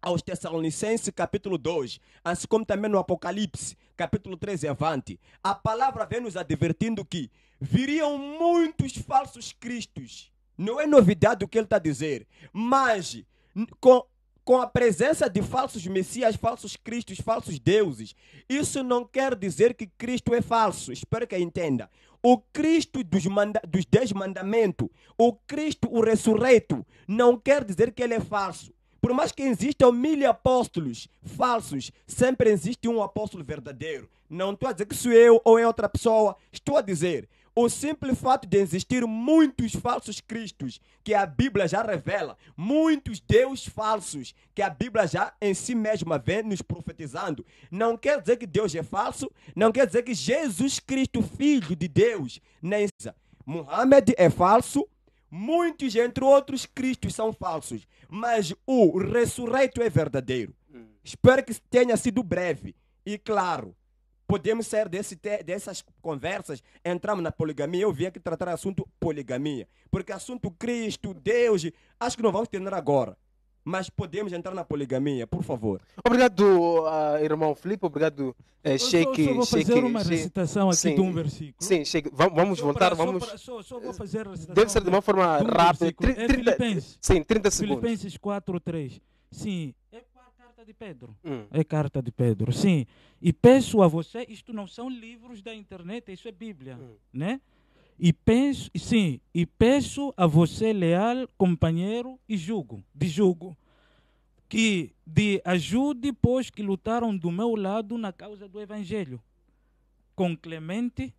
aos Tessalonicenses, capítulo 2, assim como também no Apocalipse, capítulo 13, avante, a palavra vem nos advertindo que viriam muitos falsos cristos. Não é novidade o que ele está a dizer, mas com, com a presença de falsos messias, falsos cristos, falsos deuses, isso não quer dizer que Cristo é falso. Espero que entenda. O Cristo dos, manda, dos dez mandamentos, o Cristo, o ressurreto, não quer dizer que ele é falso por mais que existam mil apóstolos falsos, sempre existe um apóstolo verdadeiro. Não estou a dizer que sou eu ou é outra pessoa. Estou a dizer o simples fato de existir muitos falsos cristos, que a Bíblia já revela, muitos deus falsos, que a Bíblia já em si mesma vem nos profetizando, não quer dizer que Deus é falso, não quer dizer que Jesus Cristo, Filho de Deus, nem Muhammad é falso, Muitos, entre outros cristos, são falsos, mas o ressurreito é verdadeiro. Hum. Espero que tenha sido breve e claro. Podemos sair desse, dessas conversas, entramos na poligamia. Eu vim aqui tratar assunto poligamia, porque assunto Cristo, Deus, acho que não vamos terminar agora mas podemos entrar na poligamia, por favor. Obrigado, uh, irmão Filipe, obrigado, uh, eh, Sheik. Eu só, só vou fazer uma recitação aqui sim, de um versículo. Sim, shake. vamos só voltar, para, vamos... Só, para, só, só, vou eh, fazer a recitação. Deve ser de uma forma de um rápida. Tr é 30, Filipenses. Sim, 30 segundos. Filipenses 4, 3. Sim, é carta de Pedro. Hum. É carta de Pedro, sim. E peço a você, isto não são livros da internet, isso é Bíblia, hum. né? E penso, sim, e peço a você, leal companheiro e jugo, de jugo, que de ajude, pois que lutaram do meu lado na causa do Evangelho, com Clemente,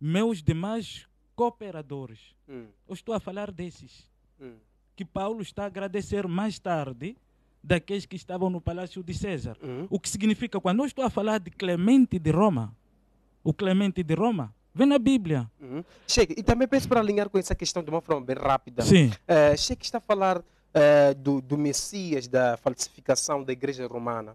meus demais cooperadores. Hum. Eu estou a falar desses. Hum. Que Paulo está a agradecer mais tarde daqueles que estavam no palácio de César. Hum. O que significa, quando eu estou a falar de Clemente de Roma, o Clemente de Roma, Vê na Bíblia. Uhum. e também penso para alinhar com essa questão de uma forma bem rápida. Sim. Uh, está a falar uh, do, do, Messias, da falsificação da Igreja Romana.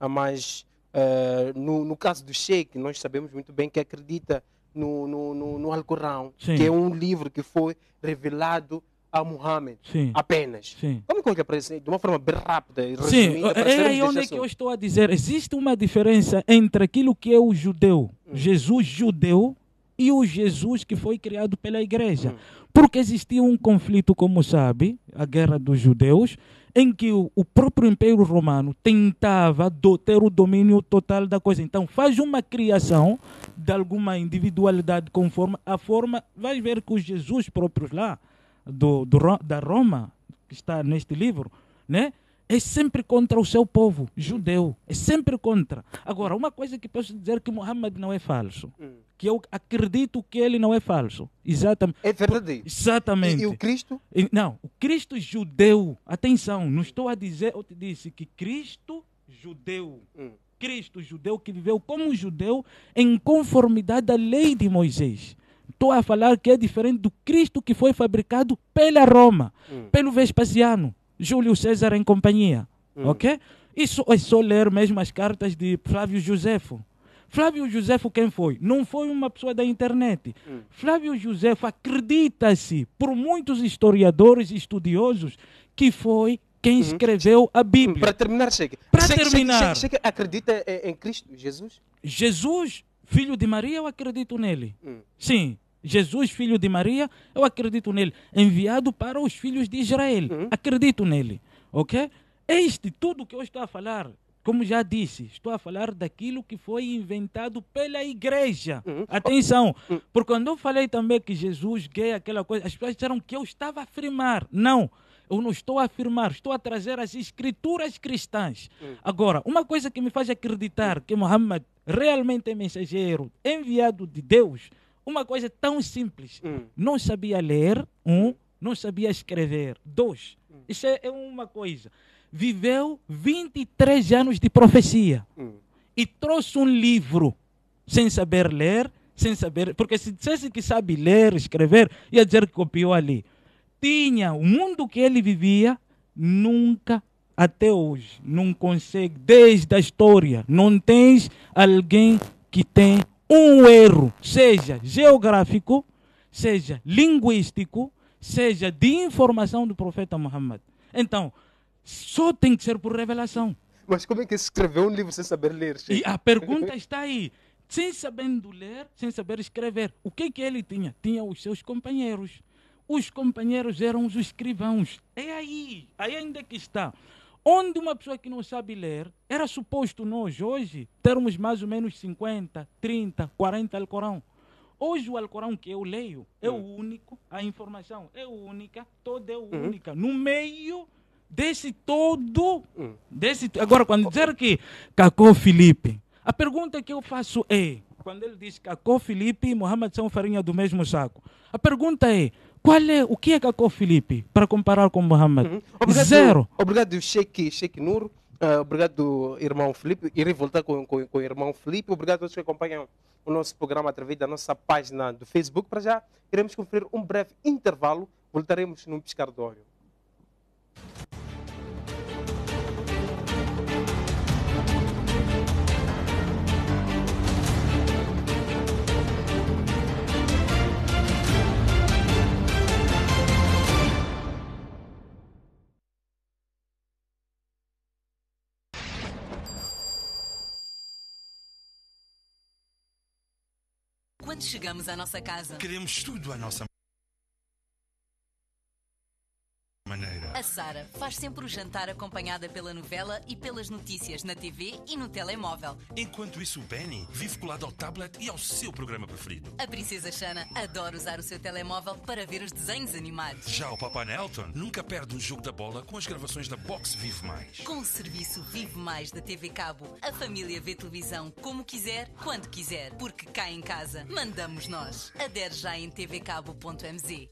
Uh, mas uh, é, no, no, caso do Sheikh, nós sabemos muito bem que acredita no, no, no, no Alcorão, que é um livro que foi revelado a Muhammad Sim. apenas. Sim. Como que olha para isso de uma forma bem rápida e resumida? Sim, é aí onde é que eu estou a dizer. Existe uma diferença entre aquilo que é o judeu, hum. Jesus judeu, e o Jesus que foi criado pela igreja. Hum. Porque existia um conflito, como sabe, a guerra dos judeus, em que o próprio Império Romano tentava ter o domínio total da coisa. Então, faz uma criação de alguma individualidade conforme a forma. Vai ver que os Jesus próprios lá, do, do da Roma, que está neste livro, né? é sempre contra o seu povo judeu, é sempre contra. Agora, uma coisa que posso dizer que Muhammad não é falso, hum. que eu acredito que ele não é falso. Exatamente. É verdadeiro. Exatamente. E, e o Cristo? Não, o Cristo é judeu, atenção, não estou a dizer, eu te disse que Cristo judeu. Hum. Cristo judeu que viveu como judeu em conformidade à lei de Moisés. Estou a falar que é diferente do Cristo que foi fabricado pela Roma, hum. pelo Vespasiano, Júlio César em companhia. Hum. Ok? Isso é só ler mesmo as cartas de Flávio Josefo. Flávio Josefo quem foi? Não foi uma pessoa da internet. Hum. Flávio Josefo acredita-se por muitos historiadores e estudiosos que foi quem uhum. escreveu a Bíblia. Para terminar, chega. Para terminar. Chega, acredita eh, em Cristo, Jesus? Jesus, filho de Maria, eu acredito nele. Hum. Sim. Jesus, filho de Maria, eu acredito nele. Enviado para os filhos de Israel. Uhum. Acredito nele. Ok? Este, tudo que eu estou a falar, como já disse, estou a falar daquilo que foi inventado pela igreja. Uhum. Atenção, uhum. porque quando eu falei também que Jesus gay, aquela coisa, as pessoas disseram que eu estava a afirmar. Não, eu não estou a afirmar, estou a trazer as escrituras cristãs. Uhum. Agora, uma coisa que me faz acreditar que Muhammad realmente é mensageiro, enviado de Deus, uma coisa tão simples. Hum. Não sabia ler, um, não sabia escrever, dois. Hum. Isso é, é uma coisa. Viveu 23 anos de profecia hum. e trouxe um livro sem saber ler, sem saber. Porque se dissesse que sabe ler, escrever, ia dizer que copiou ali. Tinha o mundo que ele vivia, nunca até hoje não consegue, desde a história, não tens alguém que tem um erro, seja geográfico, seja linguístico, seja de informação do profeta Muhammad. Então, só tem que ser por revelação. Mas como é que escreveu um livro sem saber ler? Chefe? E a pergunta está aí. Sem sabendo ler, sem saber escrever, o que que ele tinha? Tinha os seus companheiros. Os companheiros eram os escrivãos. É aí, aí ainda que está onde uma pessoa que não sabe ler, era suposto nós hoje termos mais ou menos 50, 30, 40 Alcorão. Hoje o Alcorão que eu leio é o hum. único, a informação é única, toda é uhum. única. No meio desse todo, hum. desse agora quando dizer que Cacô Felipe, a pergunta que eu faço é, quando ele diz Cacô Felipe e Mohamed são farinha do mesmo saco, a pergunta é, qual é, o que é que é com Felipe para comparar com Mohamed? Uhum. Obrigado, Zero. Obrigado, Sheikh, Sheikh Nur. Uh, ah, obrigado, irmão Felipe. Irei voltar com, com, com, o irmão Felipe. Obrigado a todos que acompanham o nosso programa através da nossa página do Facebook. Para já, iremos conferir um breve intervalo. Voltaremos num piscar de olho. Quando chegamos à nossa casa, queremos tudo à nossa A Sara faz sempre o jantar acompanhada pela novela e pelas notícias na TV e no telemóvel. Enquanto isso, o Benny vive colado ao tablet e ao seu programa preferido. A princesa Shana adora usar o seu telemóvel para ver os desenhos animados. Já o Papa Nelton nunca perde um jogo da bola com as gravações da Box Vive Mais. Com o serviço Vive Mais da TV Cabo, a família vê televisão como quiser, quando quiser, porque cá em casa mandamos nós. Adere já em tvcabo.mz.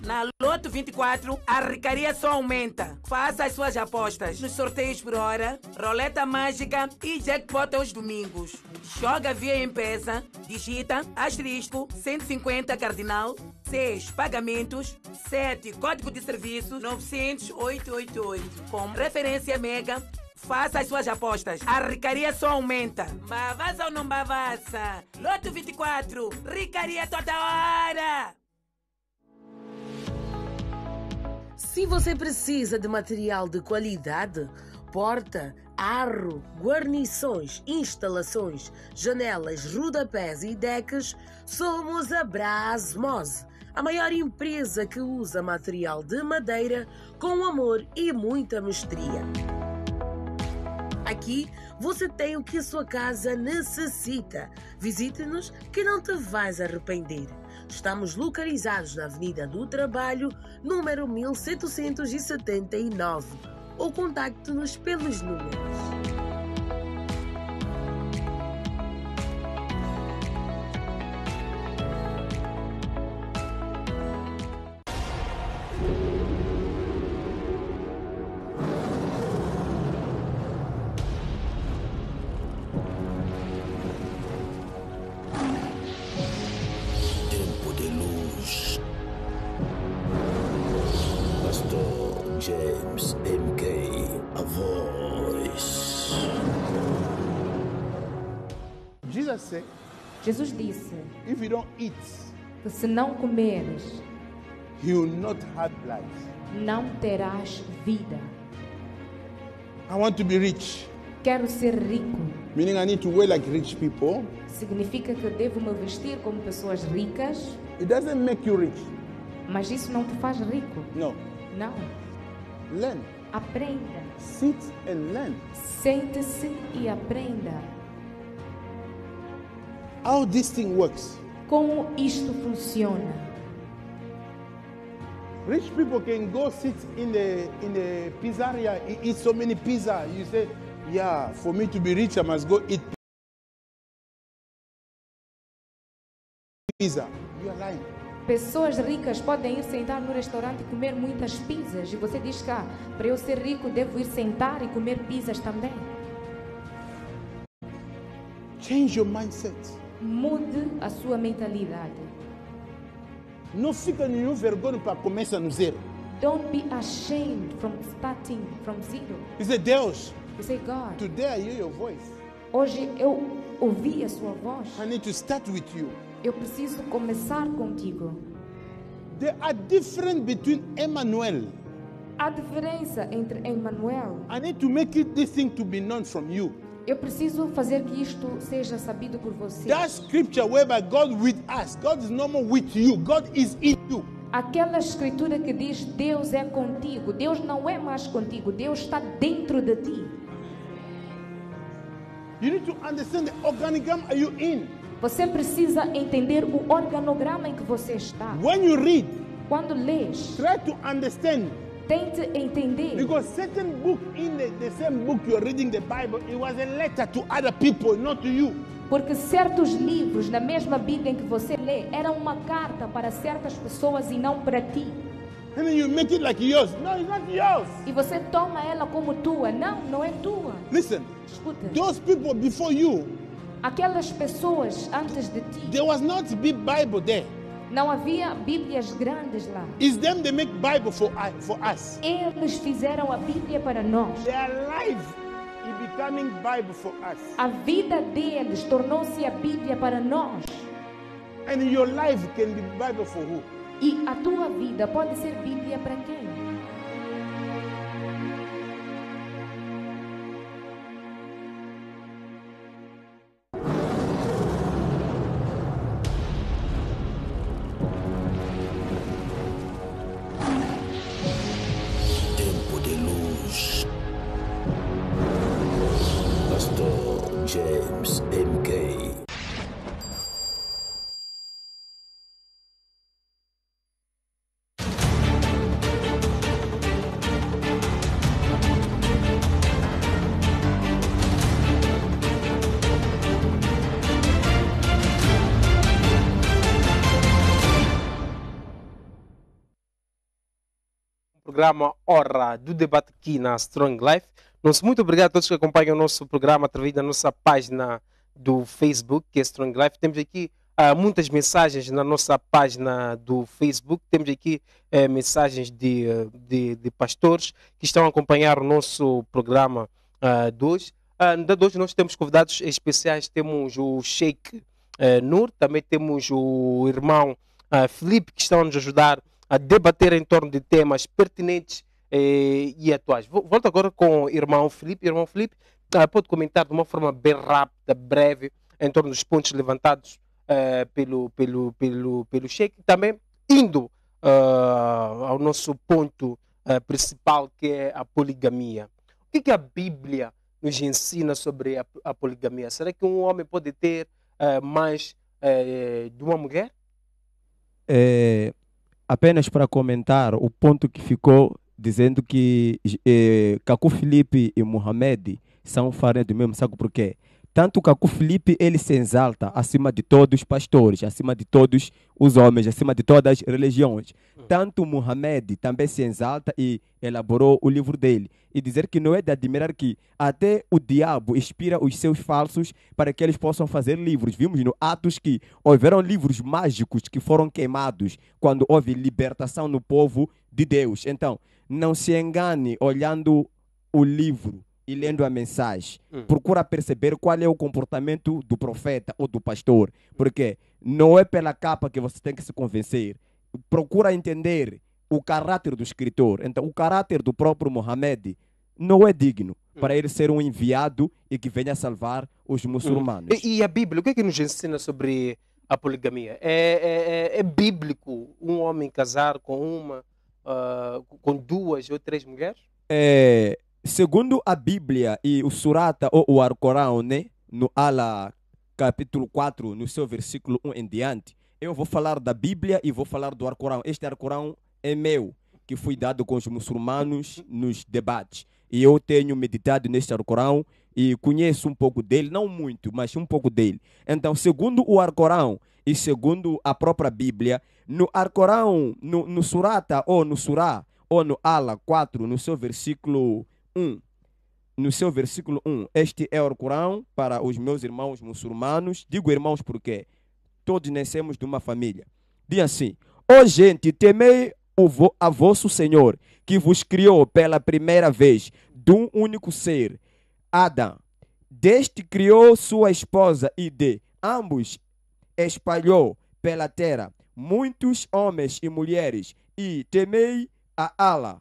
Na Loto 24, a ricaria só aumenta. Faça as suas apostas nos sorteios por hora, roleta mágica e jackpot aos domingos. Joga via empresa, digita asterisco 150 cardinal, 6 pagamentos, 7 código de serviço 900-888. Com referência mega, faça as suas apostas. A ricaria só aumenta. Bavassa ou não bavassa? Loto 24, ricaria toda hora! Se você precisa de material de qualidade, porta, arro, guarnições, instalações, janelas, rodapés e decas, somos a Brasmose, a maior empresa que usa material de madeira com amor e muita mestria. Aqui você tem o que a sua casa necessita. Visite-nos que não te vais arrepender. Estamos localizados na Avenida do Trabalho, número 1779. Ou contacte-nos pelos números. eat, então, se não comeres, you will not have life. não terás vida. I want to be rich. Quero ser rico. Meaning I need to wear like rich people. Significa que eu devo me vestir como pessoas ricas. It doesn't make you rich. Mas isso não te faz rico. No. Não. Learn. Aprenda. Sit and learn. Sente-se e aprenda. How this thing works como isto funciona. Rich people can go sit in the in the pizzeria, eat so many pizza. You say, yeah, for me to be rich, I must go eat pizza. You are lying. Pessoas ricas podem ir sentar no restaurante e comer muitas pizzas. E você diz que ah, para eu ser rico devo ir sentar e comer pizzas também. Change your mindset. Mude a sua mentalidade. Não fica nenhum vergonha para começar no zero. Don't be ashamed from starting from zero. Is Dizer Deus. You say God. Today I hear your voice. Hoje eu ouvi a sua voz. I need to start with you. Eu preciso começar contigo. There are different between Emmanuel. A diferença entre Emmanuel. I need to make it this thing to be known from you. Eu preciso fazer que isto seja sabido por você. That scripture whereby God with us, God is no more with you, God is in you. Aquela escritura que diz Deus é contigo, Deus não é mais contigo, Deus está dentro de ti. You need to understand the organigram are you in. Você precisa entender o organograma em que você está. When you read, quando lês, try to understand Tente entender. Because certain book in the, the same book you're reading the Bible, it was a letter to other people, not to you. Porque certos livros na mesma Bíblia em que você lê eram uma carta para certas pessoas e não para ti. And you make it like yours. No, it's not yours. E você toma ela como tua. Não, não é tua. Listen. Escuta. Those people before you. Aquelas pessoas antes de ti. There was not big Bible there. Não havia Bíblias grandes lá. Is them they make Bible for, uh, for us. Eles fizeram a Bíblia para nós. Their life is becoming Bible for us. A vida deles tornou-se a Bíblia para nós. And your life can be Bible for who? E a tua vida pode ser Bíblia para quem? programa Hora do Debate aqui na Strong Life. Nosso muito obrigado a todos que acompanham o nosso programa através da nossa página do Facebook, que é Strong Life. Temos aqui uh, muitas mensagens na nossa página do Facebook. Temos aqui uh, mensagens de, de, de, pastores que estão a acompanhar o nosso programa uh, de hoje. Uh, de hoje nós temos convidados especiais. Temos o Sheikh eh, Nur, também temos o irmão uh, Felipe, que estão a nos ajudar a debater em torno de temas pertinentes eh, e atuais. Volto agora com o irmão Felipe. Irmão Felipe, ah, pode comentar de uma forma bem rápida, breve, em torno dos pontos levantados eh, pelo, pelo, pelo, pelo Sheik, também indo ah, ao nosso ponto ah, principal, que é a poligamia. O que, que a Bíblia nos ensina sobre a, a, poligamia? Será que um homem pode ter ah, mais eh, de uma mulher? É, apenas para comentar o ponto que ficou dizendo que eh, Cacu Felipe e Mohamed são farinha do mesmo saco, porque tanto que o Felipe ele se exalta acima de todos os pastores, acima de todos os homens, acima de todas as religiões. Tanto Muhammad também se exalta e elaborou o livro dele. E dizer que não é de admirar que até o diabo inspira os seus falsos para que eles possam fazer livros. Vimos no Atos que houveram livros mágicos que foram queimados quando houve libertação no povo de Deus. Então, não se engane olhando o livro e lendo a mensagem. Hum. Procura perceber qual é o comportamento do profeta ou do pastor. Porque não é pela capa que você tem que se convencer. Procura entender o caráter do escritor. Então, o caráter do próprio Mohamed não é digno hum. para ele ser um enviado e que venha salvar os hum. muçulmanos. Hum. E, e, a Bíblia, o que é que nos ensina sobre a poligamia? É, é, é, é bíblico um homem casar com uma, uh, com duas ou três mulheres? É, Segundo a Bíblia e o Surata ou o Arcorão, né? No Ala capítulo 4, no seu versículo 1 em diante, eu vou falar da Bíblia e vou falar do Arcorão. Este Arcorão é meu, que foi dado com os muçulmanos nos debates. E eu tenho meditado neste Arcorão e conheço um pouco dele, não muito, mas um pouco dele. Então, segundo o Arcorão e segundo a própria Bíblia, no Arcorão, no, no Surata ou no Surá, ou no Ala 4, no seu versículo 1, no seu versículo 1, este é o Corão para os meus irmãos muçulmanos. Digo irmãos porque todos nascemos de uma família. Diz assim: Ó oh, gente, temei vo a vosso Senhor, que vos criou pela primeira vez de um único ser, Adão. Deste criou sua esposa e de ambos espalhou pela terra muitos homens e mulheres, e temei a Allah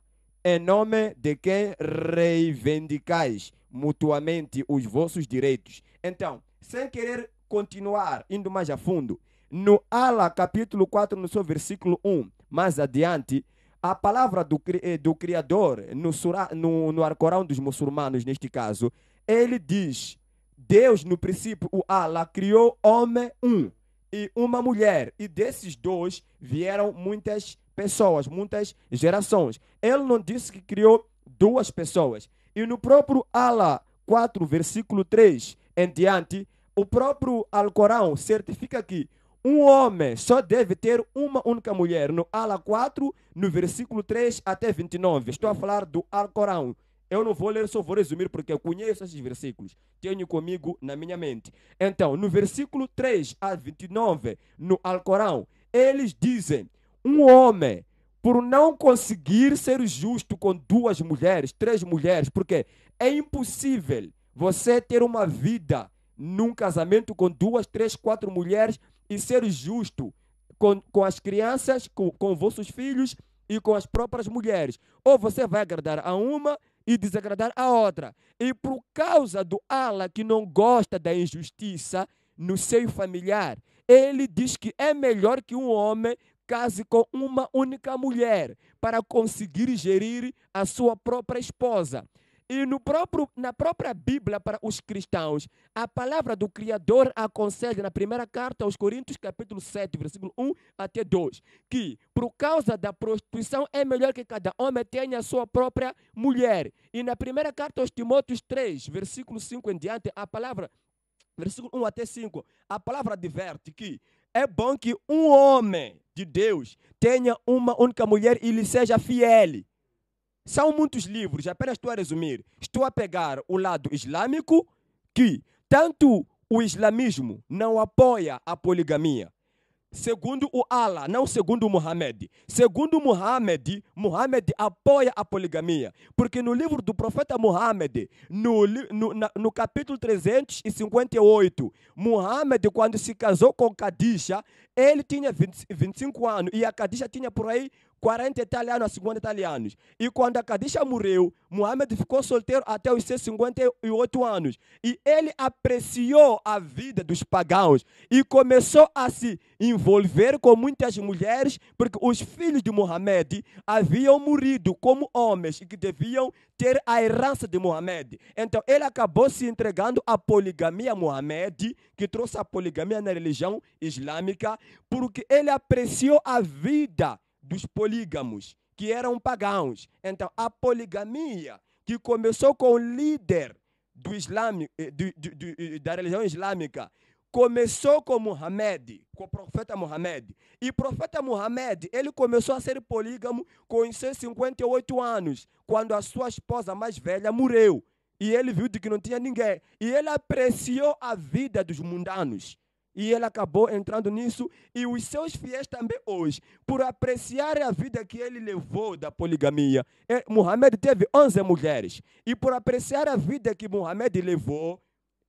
em nome de quem reivindicais mutuamente os vossos direitos. Então, sem querer continuar indo mais a fundo, no Ala capítulo 4, no seu versículo 1, mais adiante, a palavra do, eh, do Criador no, sura no, no Arcorão dos muçulmanos, neste caso, ele diz: Deus, no princípio, o Alá criou homem um e uma mulher, e desses dois vieram muitas pessoas, muitas gerações. Ele não disse que criou duas pessoas. E no próprio Ala 4, versículo 3 em diante, o próprio Alcorão certifica que um homem só deve ter uma única mulher. No Ala 4, no versículo 3 até 29. Estou a falar do Alcorão. Eu não vou ler, só vou resumir, porque eu conheço esses versículos. Tenho comigo na minha mente. Então, no versículo 3 a 29, no Alcorão, eles dizem um homem, por não conseguir ser justo com duas mulheres, três mulheres, porque é impossível você ter uma vida num casamento com duas, três, quatro mulheres e ser justo com, com as crianças, com, com vossos filhos e com as próprias mulheres. Ou você vai agradar a uma e desagradar a outra. E por causa do ala que não gosta da injustiça no seio familiar, ele diz que é melhor que um homem case com uma única mulher para conseguir gerir a sua própria esposa. E no próprio, na própria Bíblia para os cristãos, a palavra do Criador aconselha na primeira carta aos Coríntios, capítulo 7, versículo 1 até 2, que por causa da prostituição é melhor que cada homem tenha a sua própria mulher. E na primeira carta aos Timóteos 3, versículo 5 em diante, a palavra versículo 1 até 5, a palavra adverte que é bom que um homem de Deus tenha uma única mulher e lhe seja fiel. São muitos livros, apenas estou a resumir. Estou a pegar o lado islâmico, que tanto o islamismo não apoia a poligamia, segundo o Allah, não segundo o Muhammad. Segundo Muhammad, Muhammad apoia a poligamia. Porque no livro do profeta Muhammad, no, no, na, no capítulo 358, Muhammad, quando se casou com Kadisha, ele tinha 20, 25 anos e a Kadisha tinha por aí 40 italianos a 50 italianos. E quando a Kadisha morreu, Muhammad ficou solteiro até os seus 58 anos. E ele apreciou a vida dos pagãos e começou a se envolver com muitas mulheres, porque os filhos de Muhammad haviam morrido como homens e que deviam ter a herança de Muhammad. Então ele acabou se entregando à poligamia Muhammad, que trouxe a poligamia na religião islâmica, porque ele apreciou a vida dos polígamos, que eram pagãos. Então, a poligamia, que começou com o líder do islame, eh, do, do, do, eh, da religião islâmica, começou com Muhammad, com o profeta Muhammad. E o profeta Muhammad, ele começou a ser polígamo com seus 58 anos, quando a sua esposa mais velha morreu. E ele viu de que não tinha ninguém. E ele apreciou a vida dos mundanos. E ele acabou entrando nisso. E os seus fiéis também hoje, por apreciar a vida que ele levou da poligamia. É, Muhammad teve 11 mulheres. E por apreciar a vida que Muhammad levou,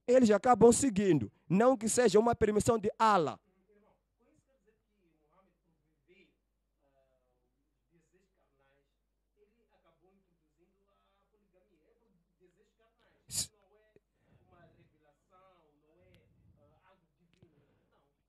eles acabam seguindo. Não que seja uma permissão de Allah,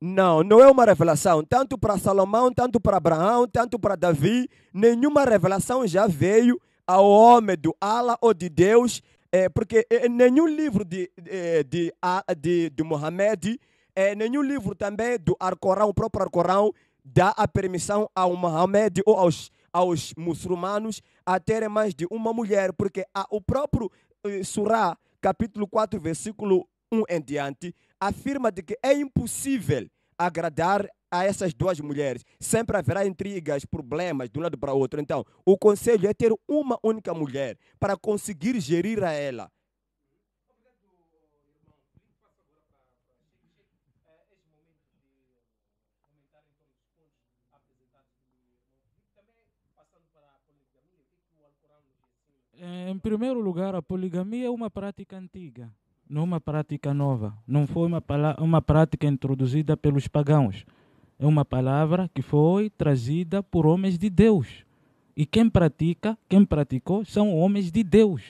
Não, não é uma revelação. Tanto para Salomão, tanto para Abraão, tanto para Davi, nenhuma revelação já veio ao homem do Allah ou de Deus, é, porque é, nenhum livro de, eh, de, de, de, de Mohamed, é, nenhum livro também do Arcorão, o próprio Arcorão, dá a permissão ao Mohamed ou aos, aos muçulmanos a terem mais de uma mulher, porque a, o próprio eh, Surah, capítulo 4, versículo 1 em diante, afirma de que é impossível agradar a essas duas mulheres. Sempre haverá intrigas, problemas de um lado para o outro. Então, o conselho é ter uma única mulher para conseguir gerir a ela. Eh, em primeiro lugar, a poligamia é uma prática antiga numa prática nova. Não foi uma, uma prática introduzida pelos pagãos. É uma palavra que foi trazida por homens de Deus. E quem pratica, quem praticou, são homens de Deus.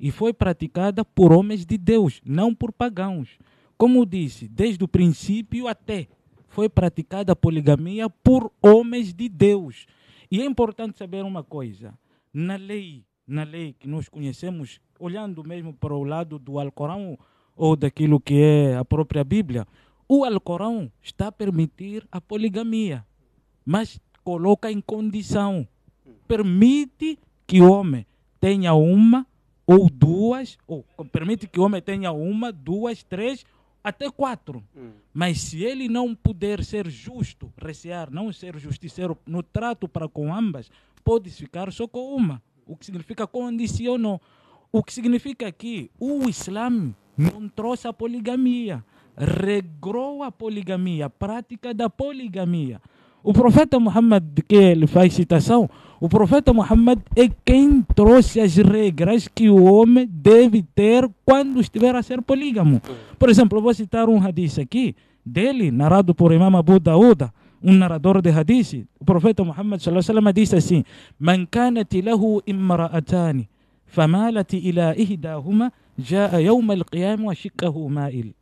E foi praticada por homens de Deus, não por pagãos. Como disse, desde o princípio até foi praticada a poligamia por homens de Deus. E é importante saber uma coisa: na lei na lei que nós conhecemos, olhando mesmo para o lado do Alcorão ou daquilo que é a própria Bíblia, o Alcorão está a permitir a poligamia, mas coloca em condição, permite que o homem tenha uma ou duas, ou permite que o homem tenha uma, duas, três, até quatro. Hum. Mas se ele não puder ser justo, recear, não ser justiceiro no trato para com ambas, pode ficar só com uma o que significa condicionou. O que significa que o Islã não trouxe a poligamia, regrou a poligamia, a prática da poligamia. O profeta Muhammad, que ele faz citação, o profeta Muhammad é quem trouxe as regras que o homem deve ter quando estiver a ser polígamo. Por exemplo, eu vou citar um hadith aqui, dele, narrado por Imam Abu Daouda um narrador de hadith, o profeta Muhammad sallallahu disse assim: "Man kanat lahu imra'atani, famalat ila ihdahuma, jaa yawm al-qiyamah wa shiqahu ma'il."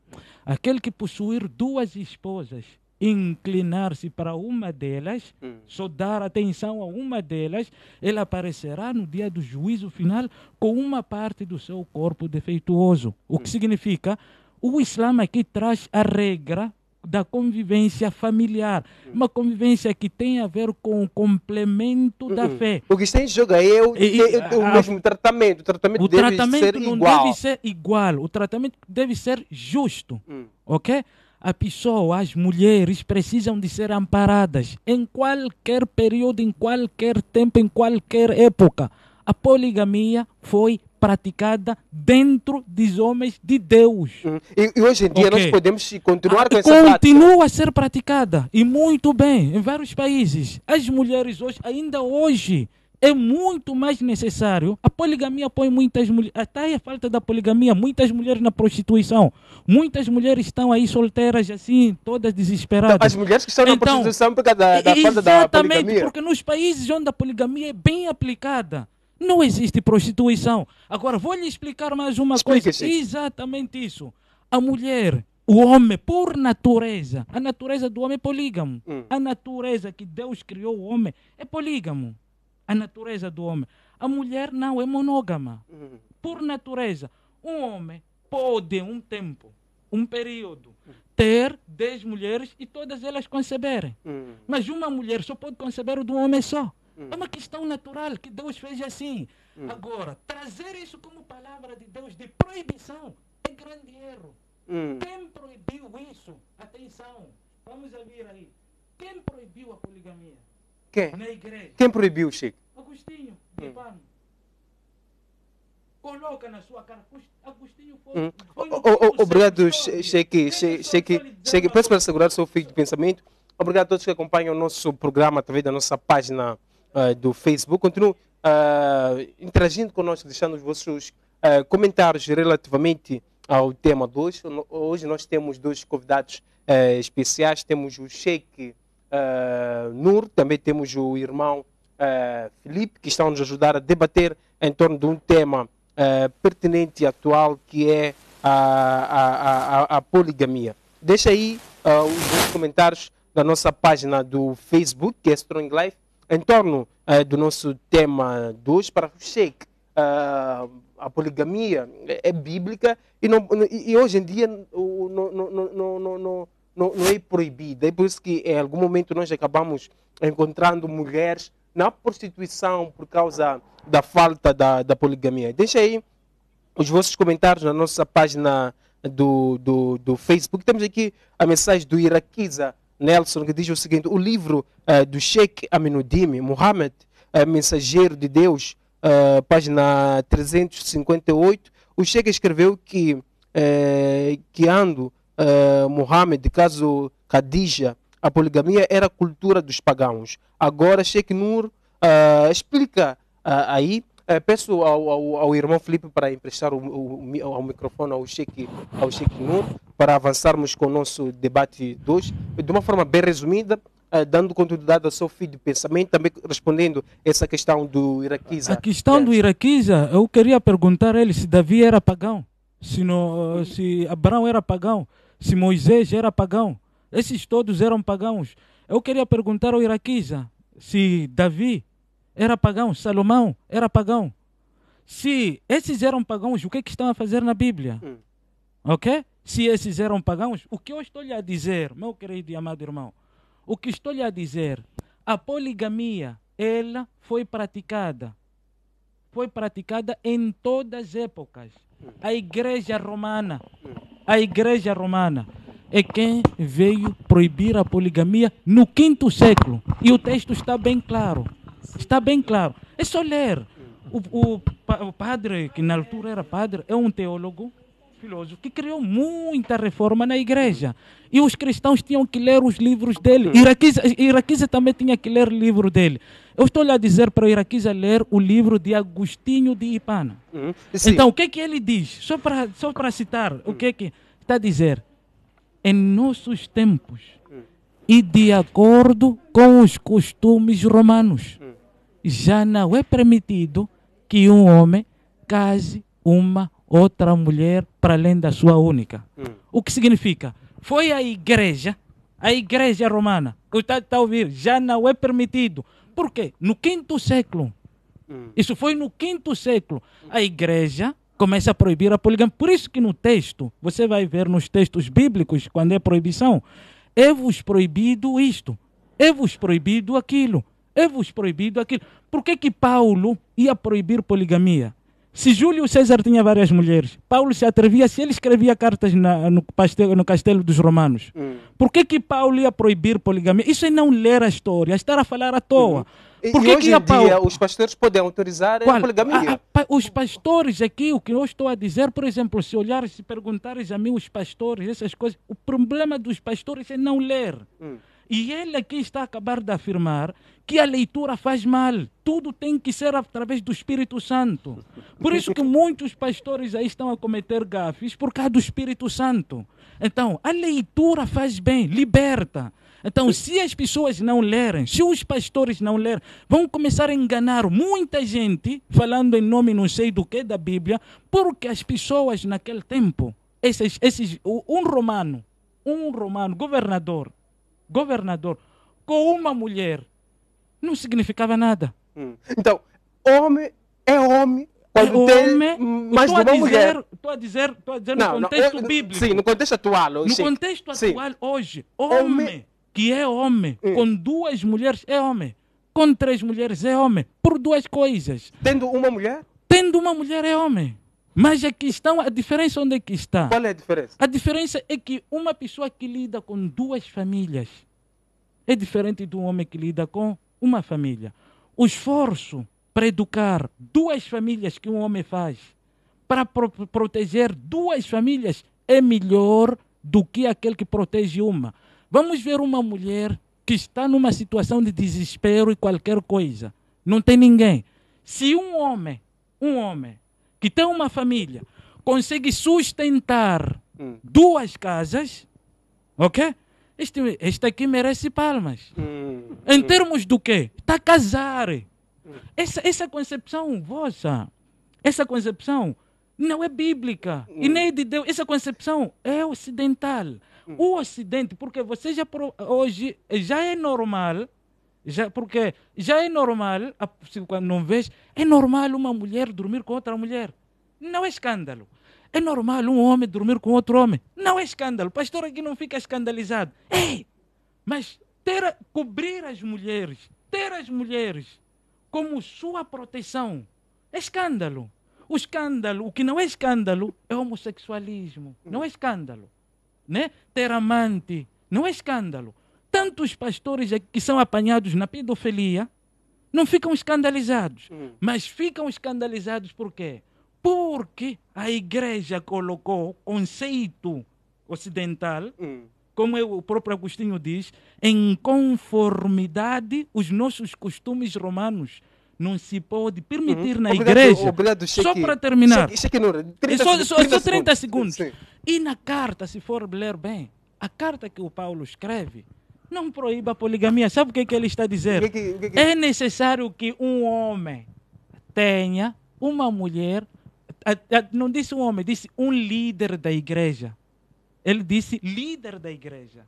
Aquele que possuir duas esposas, inclinar-se para uma delas, hum. só dar atenção a uma delas, ele aparecerá no dia do juízo final com uma parte do seu corpo defeituoso. O que hum. significa? O Islã aqui traz a regra da convivência familiar, uma convivência que tem a ver com o complemento da hum, hum. fé. O que está em jogo é o, e, o a, mesmo tratamento. O tratamento, o deve tratamento ser não igual. deve ser igual. O tratamento deve ser justo, hum. ok? A pessoa, as mulheres precisam de ser amparadas em qualquer período, em qualquer tempo, em qualquer época. A poligamia foi praticada dentro dos homens de Deus. Hum. E, e, hoje em dia okay. nós podemos continuar ah, com essa Continua prática. a ser praticada, e muito bem, em vários países. As mulheres hoje, ainda hoje, é muito mais necessário. A poligamia põe muitas mulheres, até a falta da poligamia, muitas mulheres na prostituição. Muitas mulheres estão aí solteiras, assim, todas desesperadas. Então, as mulheres que estão então, na prostituição por causa da, da falta da poligamia. Exatamente, porque nos países onde a poligamia é bem aplicada, não existe prostituição. Agora, vou lhe explicar mais uma coisa. Exatamente isso. A mulher, o homem, por natureza, a natureza do homem é polígamo. Hum. A natureza que Deus criou o homem é polígamo. A natureza do homem. A mulher não é monógama. Hum. Por natureza, um homem pode, um tempo, um período, ter 10 mulheres e todas elas conceberem. Hum. Mas uma mulher só pode conceber de um homem só. Hum. É uma questão natural que Deus fez assim. Hum. Agora, trazer isso como palavra de Deus de proibição é grande erro. Hum. Quem proibiu isso? Atenção, vamos ouvir aí. Quem proibiu a poligamia? Quem? Na igreja. Quem proibiu, Chico? Agostinho, hum. de hum. Coloca na sua cara. Agostinho foi. Hum. foi oh, oh, obrigado, Cheque. Cheque, peço para segurar o seu fio de pensamento. Obrigado a todos que acompanham o nosso programa através da nossa página uh, do Facebook. Continuem uh, ah, interagindo conosco, deixando os vossos uh, comentários relativamente ao tema de hoje. Hoje nós temos dois convidados especiais. Temos o Sheikh Nur, também temos o irmão Felipe, que estão nos ajudar a debater em torno de um tema pertinente e atual, que é a, a, a, a poligamia. Deixa aí os comentários da nossa página do Facebook, que é Strong Life, em torno uh, do nosso tema hoje para o Sheikh. Uh, a poligamia é, é, bíblica e, não, e, hoje em dia não, não, não é proibida. É por isso que em algum momento nós acabamos encontrando mulheres na prostituição por causa da falta da, da poligamia. Deixa aí os vossos comentários na nossa página do, do, do Facebook. Temos aqui a mensagem do Iraquiza Nelson, que diz o seguinte: o livro uh, do Sheikh Aminuddin Muhammad, uh, eh, mensageiro de Deus, uh, página 358, o Sheikh escreveu que, que ando Muhammad, caso Khadija, a poligamia era a cultura dos pagãos. Agora, Sheikh Nur explica aí é, peço ao, ao, ao, irmão Felipe para emprestar o, o, o microfone ao Sheik, ao Sheik Nur para avançarmos com o nosso debate de hoje, de uma forma bem resumida, é, dando continuidade ao seu fio de pensamento, também respondendo essa questão do Iraquiza. A questão é. do Iraquiza, eu queria perguntar a ele se Davi era pagão, se, no, eh, se Abraão era pagão, se Moisés era pagão. Esses todos eram pagãos. Eu queria perguntar ao Iraquiza se Davi era pagão. Salomão era pagão. Se esses eram pagãos, o que, é que estão a fazer na Bíblia? Hum. Ok? Se esses eram pagãos, o que eu estou lhe a dizer, meu querido e amado irmão? O que estou lhe a dizer? A poligamia, ela foi praticada. Foi praticada em todas as épocas. A igreja romana, a igreja romana é quem veio proibir a poligamia no quinto século. E o texto está bem claro. Está bem claro. É só ler. O, o, o padre, que na altura era padre, é um teólogo, filósofo, que criou muita reforma na igreja. E os cristãos tinham que ler os livros dele. Iraquiza, também tinha que ler o livro dele. Eu estou a dizer para Iraquiza ler o livro de Agostinho de Ipana. Hum, sim. Então, o que é que ele diz? Só para, só para citar, o que é que está a dizer? Em nossos tempos hum. e de acordo com os costumes romanos. Hum já não é permitido que um homem case uma outra mulher para além da sua única. Hum. O que significa? Foi a igreja, a igreja romana, que está a ouvir, já não é permitido. Por quê? No quinto século. Hum. Isso foi no quinto século. A igreja começa a proibir a poligamia. Por isso que no texto, você vai ver nos textos bíblicos, quando é proibição, é-vos proibido isto, é-vos proibido aquilo é-vos proibido aquilo. Por que que Paulo ia proibir poligamia? Se Júlio César tinha várias mulheres, Paulo se atrevia se ele escrevia cartas na, no, no, castelo dos romanos. Hum. Por que, que Paulo ia proibir poligamia? Isso é não ler a história, é estar a falar à toa. Uhum. Por e, que hoje que em Paulo... dia os pastores podem autorizar Qual? a poligamia? A, a, os pastores aqui, o que eu estou a dizer, por exemplo, se olhares, se perguntares a mim os pastores, essas coisas, o problema dos pastores é não ler. Hum. E ele aqui está a acabar de afirmar que a leitura faz mal. Tudo tem que ser através do Espírito Santo. Por isso que muitos pastores aí estão a cometer gafes por causa do Espírito Santo. Então, a leitura faz bem, liberta. Então, se as pessoas não lerem, se os pastores não lerem, vão começar a enganar muita gente, falando em nome não sei do que da Bíblia, porque as pessoas naquele tempo, esses, esses, um romano, um romano, governador, governador com uma mulher não significava nada. Hum. Então, homem é homem quando é tem homem, mais de uma dizer, mulher. Estou a dizer, estou a dizer não, no contexto não, eu, bíblico. Sim, no contexto atual. No contexto atual sim. hoje, homem, homem, que é homem, hum. com duas mulheres é homem, com três mulheres é homem, por duas coisas. Tendo uma mulher? Tendo uma mulher é homem. Mas a é questão, a diferença onde é que está? Qual é a diferença? A diferença é que uma pessoa que lida com duas famílias é diferente de um homem que lida com uma família. O esforço para educar duas famílias que um homem faz, para pro proteger duas famílias, é melhor do que aquele que protege uma. Vamos ver uma mulher que está numa situação de desespero e qualquer coisa. Não tem ninguém. Se um homem, um homem, que tem uma família, consegue sustentar hum. duas casas, ok? Este, este aqui merece palmas. Hum. hum. Em termos do quê? Está a casar. Essa, essa concepção vossa, essa concepção não é bíblica hum. e nem é de Deus. Essa concepção é ocidental. Hum. O Ocidente, porque você já hoje já é normal já, porque já é normal, quando não vejo, é normal uma mulher dormir com outra mulher. Não é escândalo. É normal um homem dormir com outro homem. Não é escândalo. Pastor aqui não fica escandalizado. é Mas ter, cobrir as mulheres, ter as mulheres como sua proteção, é escândalo. O escândalo, o que não é escândalo, é homossexualismo. Não é escândalo. Né? Ter amante, não é escândalo tantos pastores é que são apanhados na pedofilia não ficam escandalizados, uhum. mas ficam escandalizados por quê? Porque a igreja colocou conceito ocidental, uhum. como o próprio Agostinho diz, em conformidade os nossos costumes romanos. Não se pode permitir uhum. na obrigado, igreja. Obrigado, só para terminar. Cheque, cheque, não, 30 é só, só, 30 é só 30 segundos. segundos. E na carta, se for ler bem, a carta que o Paulo escreve não proíba a poligamia. Sabe o que, que ele está dizendo? Que, que, que... É necessário que um homem tenha uma mulher, não disse um homem, disse um líder da igreja. Ele disse líder da igreja.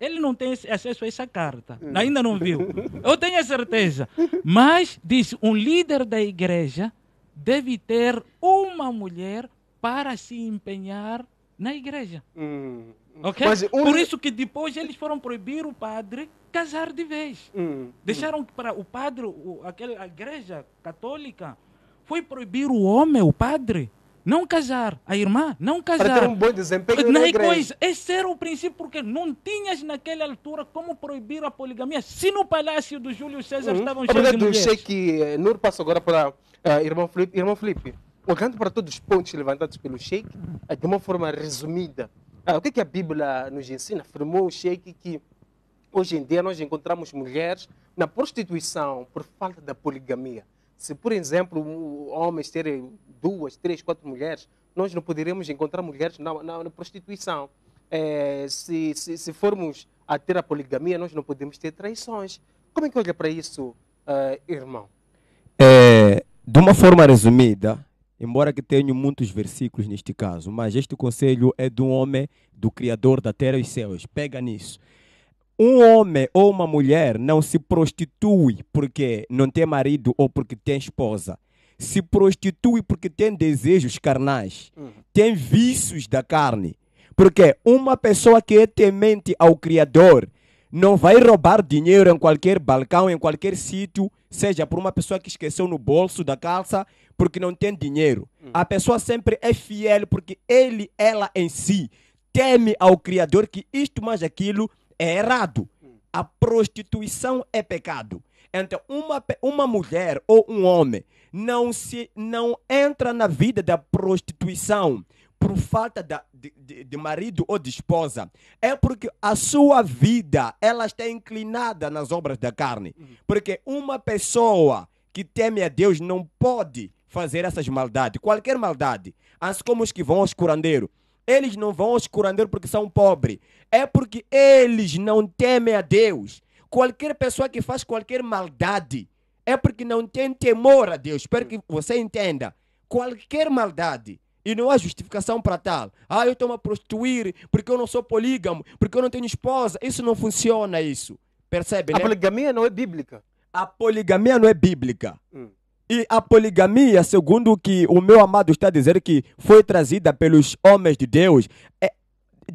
Ele não tem acesso a essa carta, hum. ainda não viu. Eu tenho a certeza. Mas disse um líder da igreja deve ter uma mulher para se empenhar na igreja. Hum. Okay? Um... Por isso que depois eles foram proibir o padre casar de vez. Hum, hum. Deixaram hum. para o padre, o, a igreja católica, foi proibir o homem, o padre, não casar. A irmã, não casar. Para ter um bom desempenho na, na igreja. Coisa, esse era o princípio, porque não tinhas naquela altura como proibir a poligamia, se no palácio do Júlio César uhum. estavam cheios de mulheres. Sei que eh, Nur passa agora para uh, eh, irmão Felipe. Irmão Felipe, olhando para todos os pontos levantados pelo Sheik, eh, de uma forma resumida, ah, o que, é que a Bíblia nos ensina? Afirmou o Sheik que hoje em dia nós encontramos mulheres na prostituição por falta da poligamia. Se, por exemplo, homens terem duas, três, quatro mulheres, nós não poderemos encontrar mulheres na, na, na prostituição. É, se, se, se, formos a ter a poligamia, nós não podemos ter traições. Como é que olha para isso, uh, irmão? É, de uma forma resumida, embora que tenha muitos versículos neste caso, mas este conselho é do homem, do Criador da terra e céus. Pega nisso. Um homem ou uma mulher não se prostitui porque não tem marido ou porque tem esposa. Se prostitui porque tem desejos carnais, uhum. tem vícios da carne. Porque uma pessoa que é temente ao Criador não vai roubar dinheiro em qualquer balcão, em qualquer sítio, seja por uma pessoa que esqueceu no bolso da calça, porque não tem dinheiro. Hum. A pessoa sempre é fiel porque ele, ela em si, teme ao Criador que isto mais aquilo é errado. Hum. A prostituição é pecado. Então, uma, uma mulher ou um homem não se não entra na vida da prostituição por falta da, de, de, de, marido ou de esposa, é porque a sua vida ela está inclinada nas obras da carne. Uhum. Porque uma pessoa que teme a Deus não pode fazer essas maldades, qualquer maldade. Assim como os que vão aos curandeiros. Eles não vão aos curandeiros porque são pobres. É porque eles não temem a Deus. Qualquer pessoa que faz qualquer maldade é porque não tem temor a Deus. Espero que você entenda. Qualquer maldade. E não há justificação para tal. Ah, eu estou a prostituir porque eu não sou polígamo, porque eu não tenho esposa. Isso não funciona, isso. Percebe, né? A poligamia não é bíblica. A poligamia não é bíblica. Hum. E a poligamia, segundo o que o meu amado está dizendo, que foi trazida pelos homens de Deus, é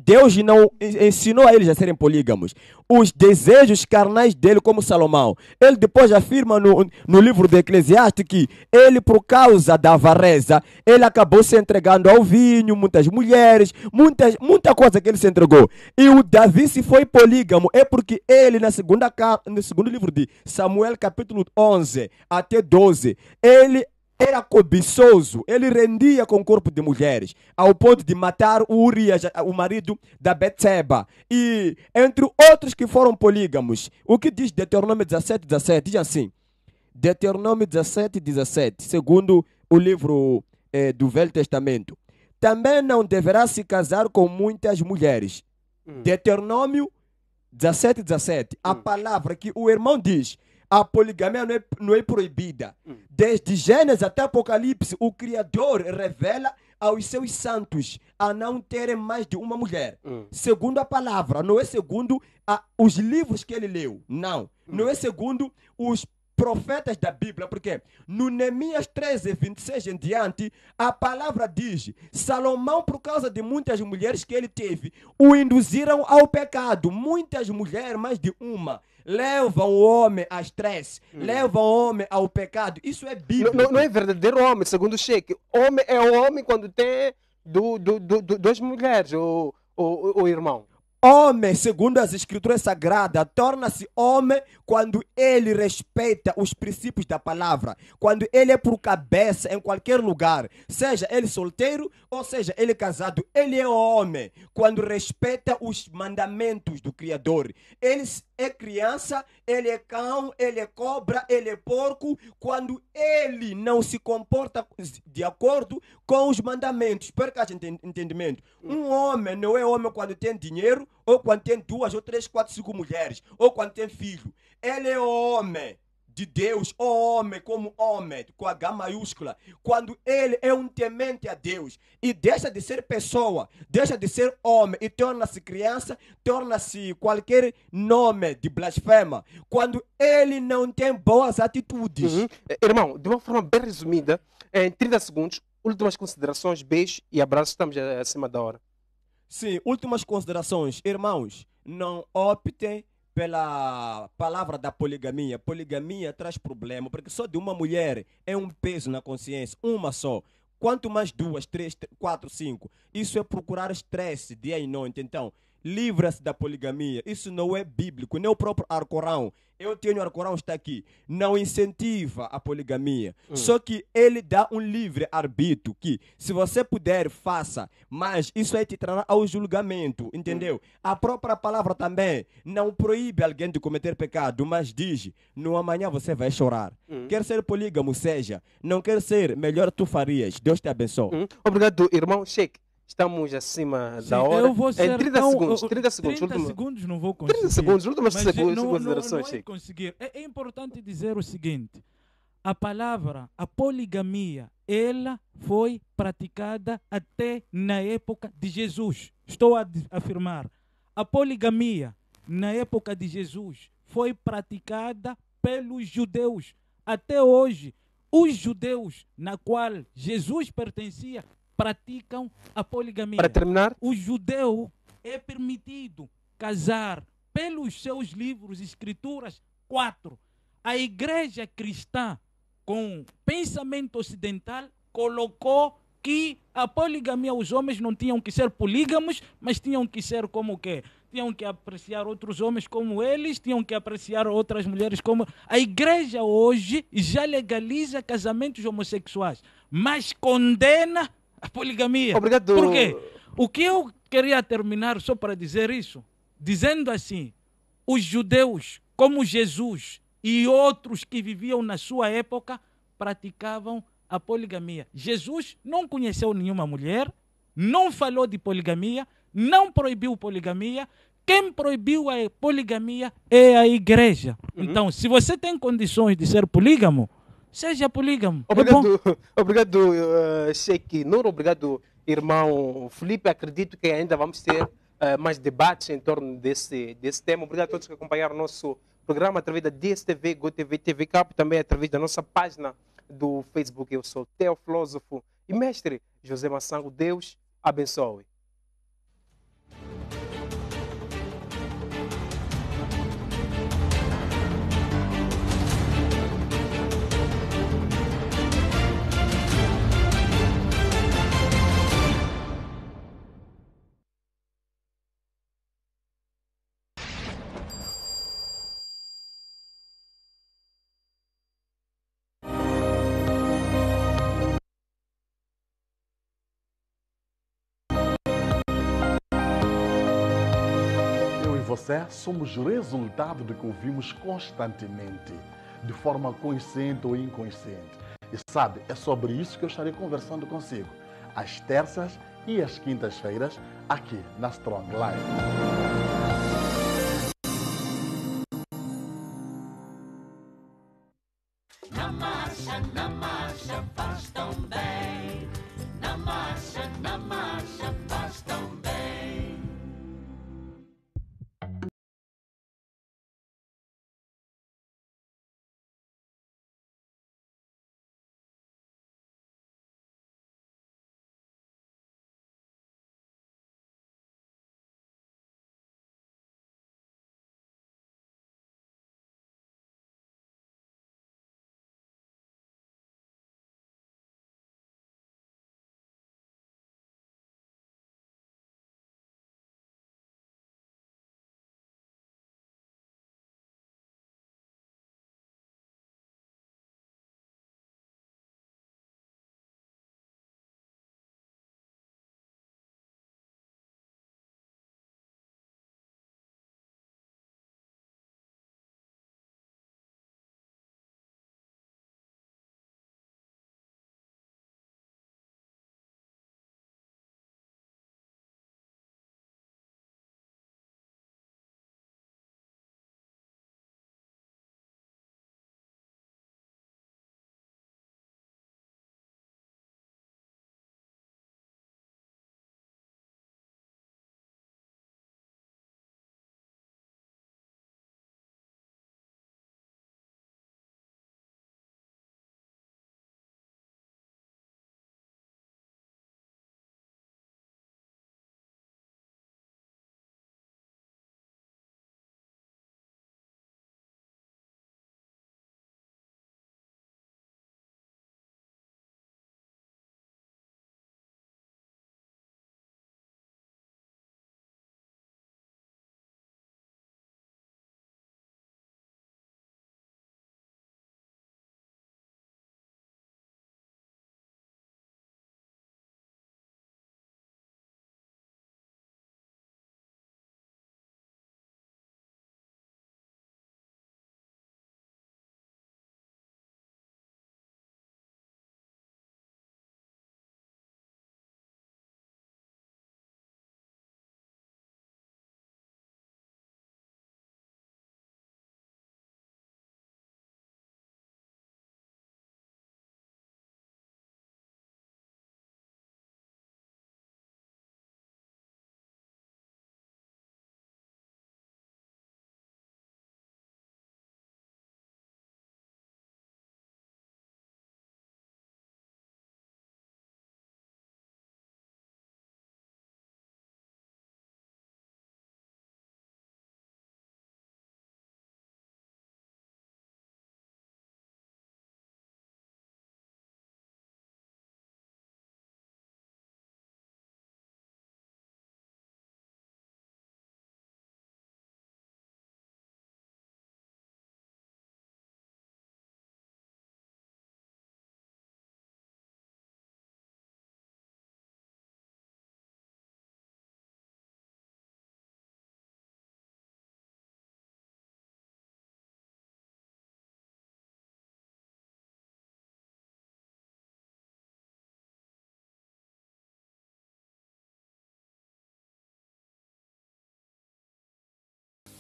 Deus não ensinou a eles a serem polígamos. Os desejos carnais dele, como Salomão. Ele depois afirma no, no livro do Eclesiastes que ele, por causa da avareza, ele acabou se entregando ao vinho, muitas mulheres, muitas, muita coisa que ele se entregou. E o Davi se foi polígamo, é porque ele, na segunda, no segundo livro de Samuel, capítulo 11 até 12, ele era cobiçoso, ele rendia com o corpo de mulheres, ao ponto de matar o Urias, o marido da Betseba, e entre outros que foram polígamos. O que diz Deuteronômio 17, 17? Diz assim, Deuteronômio 17, 17, segundo o livro eh, do Velho Testamento. Também não deverá se casar com muitas mulheres. Hum. Deuteronômio 17, 17. Hum. A palavra que o irmão diz, a poligamia não é, não é proibida. Hum. Desde Gênesis até Apocalipse, o Criador revela aos seus santos a não terem mais de uma mulher. Hum. Segundo a palavra, não é segundo a, os livros que ele leu, não. Hum. Não é segundo os profetas da Bíblia, porque no Neemias 13, 26 em diante, a palavra diz: Salomão, por causa de muitas mulheres que ele teve, o induziram ao pecado. Muitas mulheres, mais de uma Leva o homem a estresse, hum. levam o homem ao pecado. Isso é bíblico. Não, não é verdadeiro homem, segundo Sheik. Homem é homem quando tem do, do, do, do duas mulheres, o, o, o irmão. Homem, segundo as escrituras sagradas, torna-se homem quando ele respeita os princípios da palavra, quando ele é por cabeça em qualquer lugar, seja ele solteiro, ou seja, ele é casado, ele é homem. Quando respeita os mandamentos do Criador. Ele é criança, ele é cão, ele é cobra, ele é porco. Quando ele não se comporta de acordo com os mandamentos. Perca entendimento. Um homem não é homem quando tem dinheiro, ou quando tem duas, ou três, quatro, cinco mulheres, ou quando tem filho. Ele é homem de Deus, homem como homem, com H maiúscula, quando ele é um temente a Deus e deixa de ser pessoa, deixa de ser homem e torna-se criança, torna-se qualquer nome de blasfema, quando ele não tem boas atitudes. Uhum. Eh, irmão, de uma forma bem resumida, em 30 segundos, últimas considerações, beijo e abraço, estamos eh, acima da hora. Sim, últimas considerações, irmãos, não optem pela palavra da poligamia. Poligamia traz problema, porque só de uma mulher é um peso na consciência, uma só. Quanto mais duas, três, quatro, cinco. Isso é procurar estresse dia e noite. Então, livra-se da poligamia. Isso não é bíblico, nem o próprio Arcorão. Eu tenho o Arcorão, está aqui. Não incentiva a poligamia. Hum. Só que ele dá um livre arbítrio que, se você puder, faça. Mas isso aí te trará ao julgamento, entendeu? Hum. A própria palavra também não proíbe alguém de cometer pecado, mas diz, no amanhã você vai chorar. Hum. Quer ser polígamo, seja. Não quer ser, melhor tu farias. Deus te abençoe. Hum. Obrigado, irmão Cheque. Estamos acima Sim, da hora. Eu vou ser em 30 tão, segundos. 30 segundos, 30 última, segundos não vou conseguir. 30 segundos, últimas mas segundos, não, considerações, não, não conseguir. É, é importante dizer o seguinte: a palavra, a poligamia, ela foi praticada até na época de Jesus. Estou a afirmar. A poligamia, na época de Jesus, foi praticada pelos judeus. Até hoje, os judeus na qual Jesus pertencia praticam a poligamia. Para terminar, o judeu é permitido casar pelos seus livros, escrituras, quatro. A igreja cristã, com pensamento ocidental, colocou que a poligamia, os homens não tinham que ser polígamos, mas tinham que ser como o quê? Tinham que apreciar outros homens como eles, tinham que apreciar outras mulheres como. A igreja hoje já legaliza casamentos homossexuais, mas condena a poligamia. Obrigado. Por quê? O que eu queria terminar só para dizer isso, dizendo assim, os judeus, como Jesus e outros que viviam na sua época, praticavam a poligamia. Jesus não conheceu nenhuma mulher, não falou de poligamia, não proibiu poligamia. Quem proibiu a poligamia é a igreja. Uhum. Então, se você tem condições de ser polígamo, seja polígamo. Obrigado, é obrigado uh, eh, Sheik obrigado, irmão Felipe. Acredito que ainda vamos ter uh, mais debates em torno desse, desse tema. Obrigado a todos que acompanharam o nosso programa através da DSTV, GoTV, TV Cap, também através da nossa página do Facebook. Eu sou Teo Filósofo e mestre José Massango. Deus abençoe. você somos resultado do que ouvimos constantemente, de forma consciente ou inconsciente. E sabe, é sobre isso que eu estarei conversando consigo, às terças e às quintas-feiras, aqui na Strong Life. na marcha, na marcha,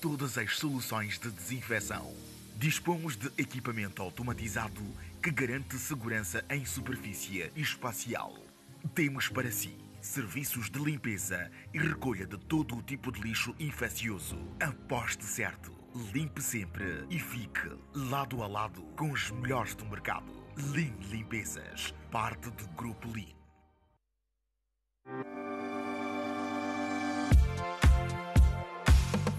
todas as soluções de desinfecção. Dispomos de equipamento automatizado que garante segurança em superfície espacial. Temos para si serviços de limpeza e recolha de todo o tipo de lixo infeccioso. Aposte certo, limpe sempre e fique lado a lado com os melhores do mercado. Lean Limpezas, parte do Grupo Lean.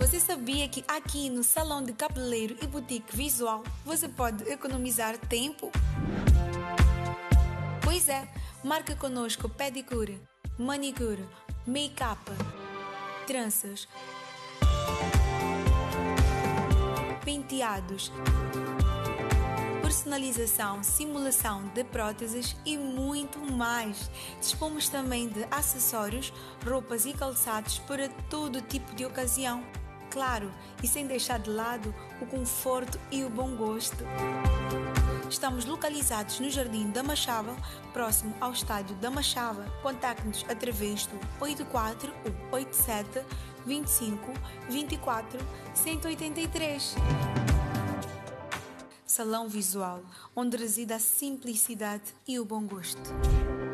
Você sabia que aqui no Salão de Cabeleireiro e Boutique Visual você pode economizar tempo? Pois é, marca conosco pedicure, manicure, make-up, tranças, penteados, personalização, simulação de próteses e muito mais. Dispomos também de acessórios, roupas e calçados para todo tipo de ocasião claro, e sem deixar de lado o conforto e o bom gosto. Estamos localizados no Jardim da Machava, próximo ao Estádio da Machava. Contacte-nos através do 84 87 25 24 183. Salão Visual, onde reside a simplicidade e o bom gosto.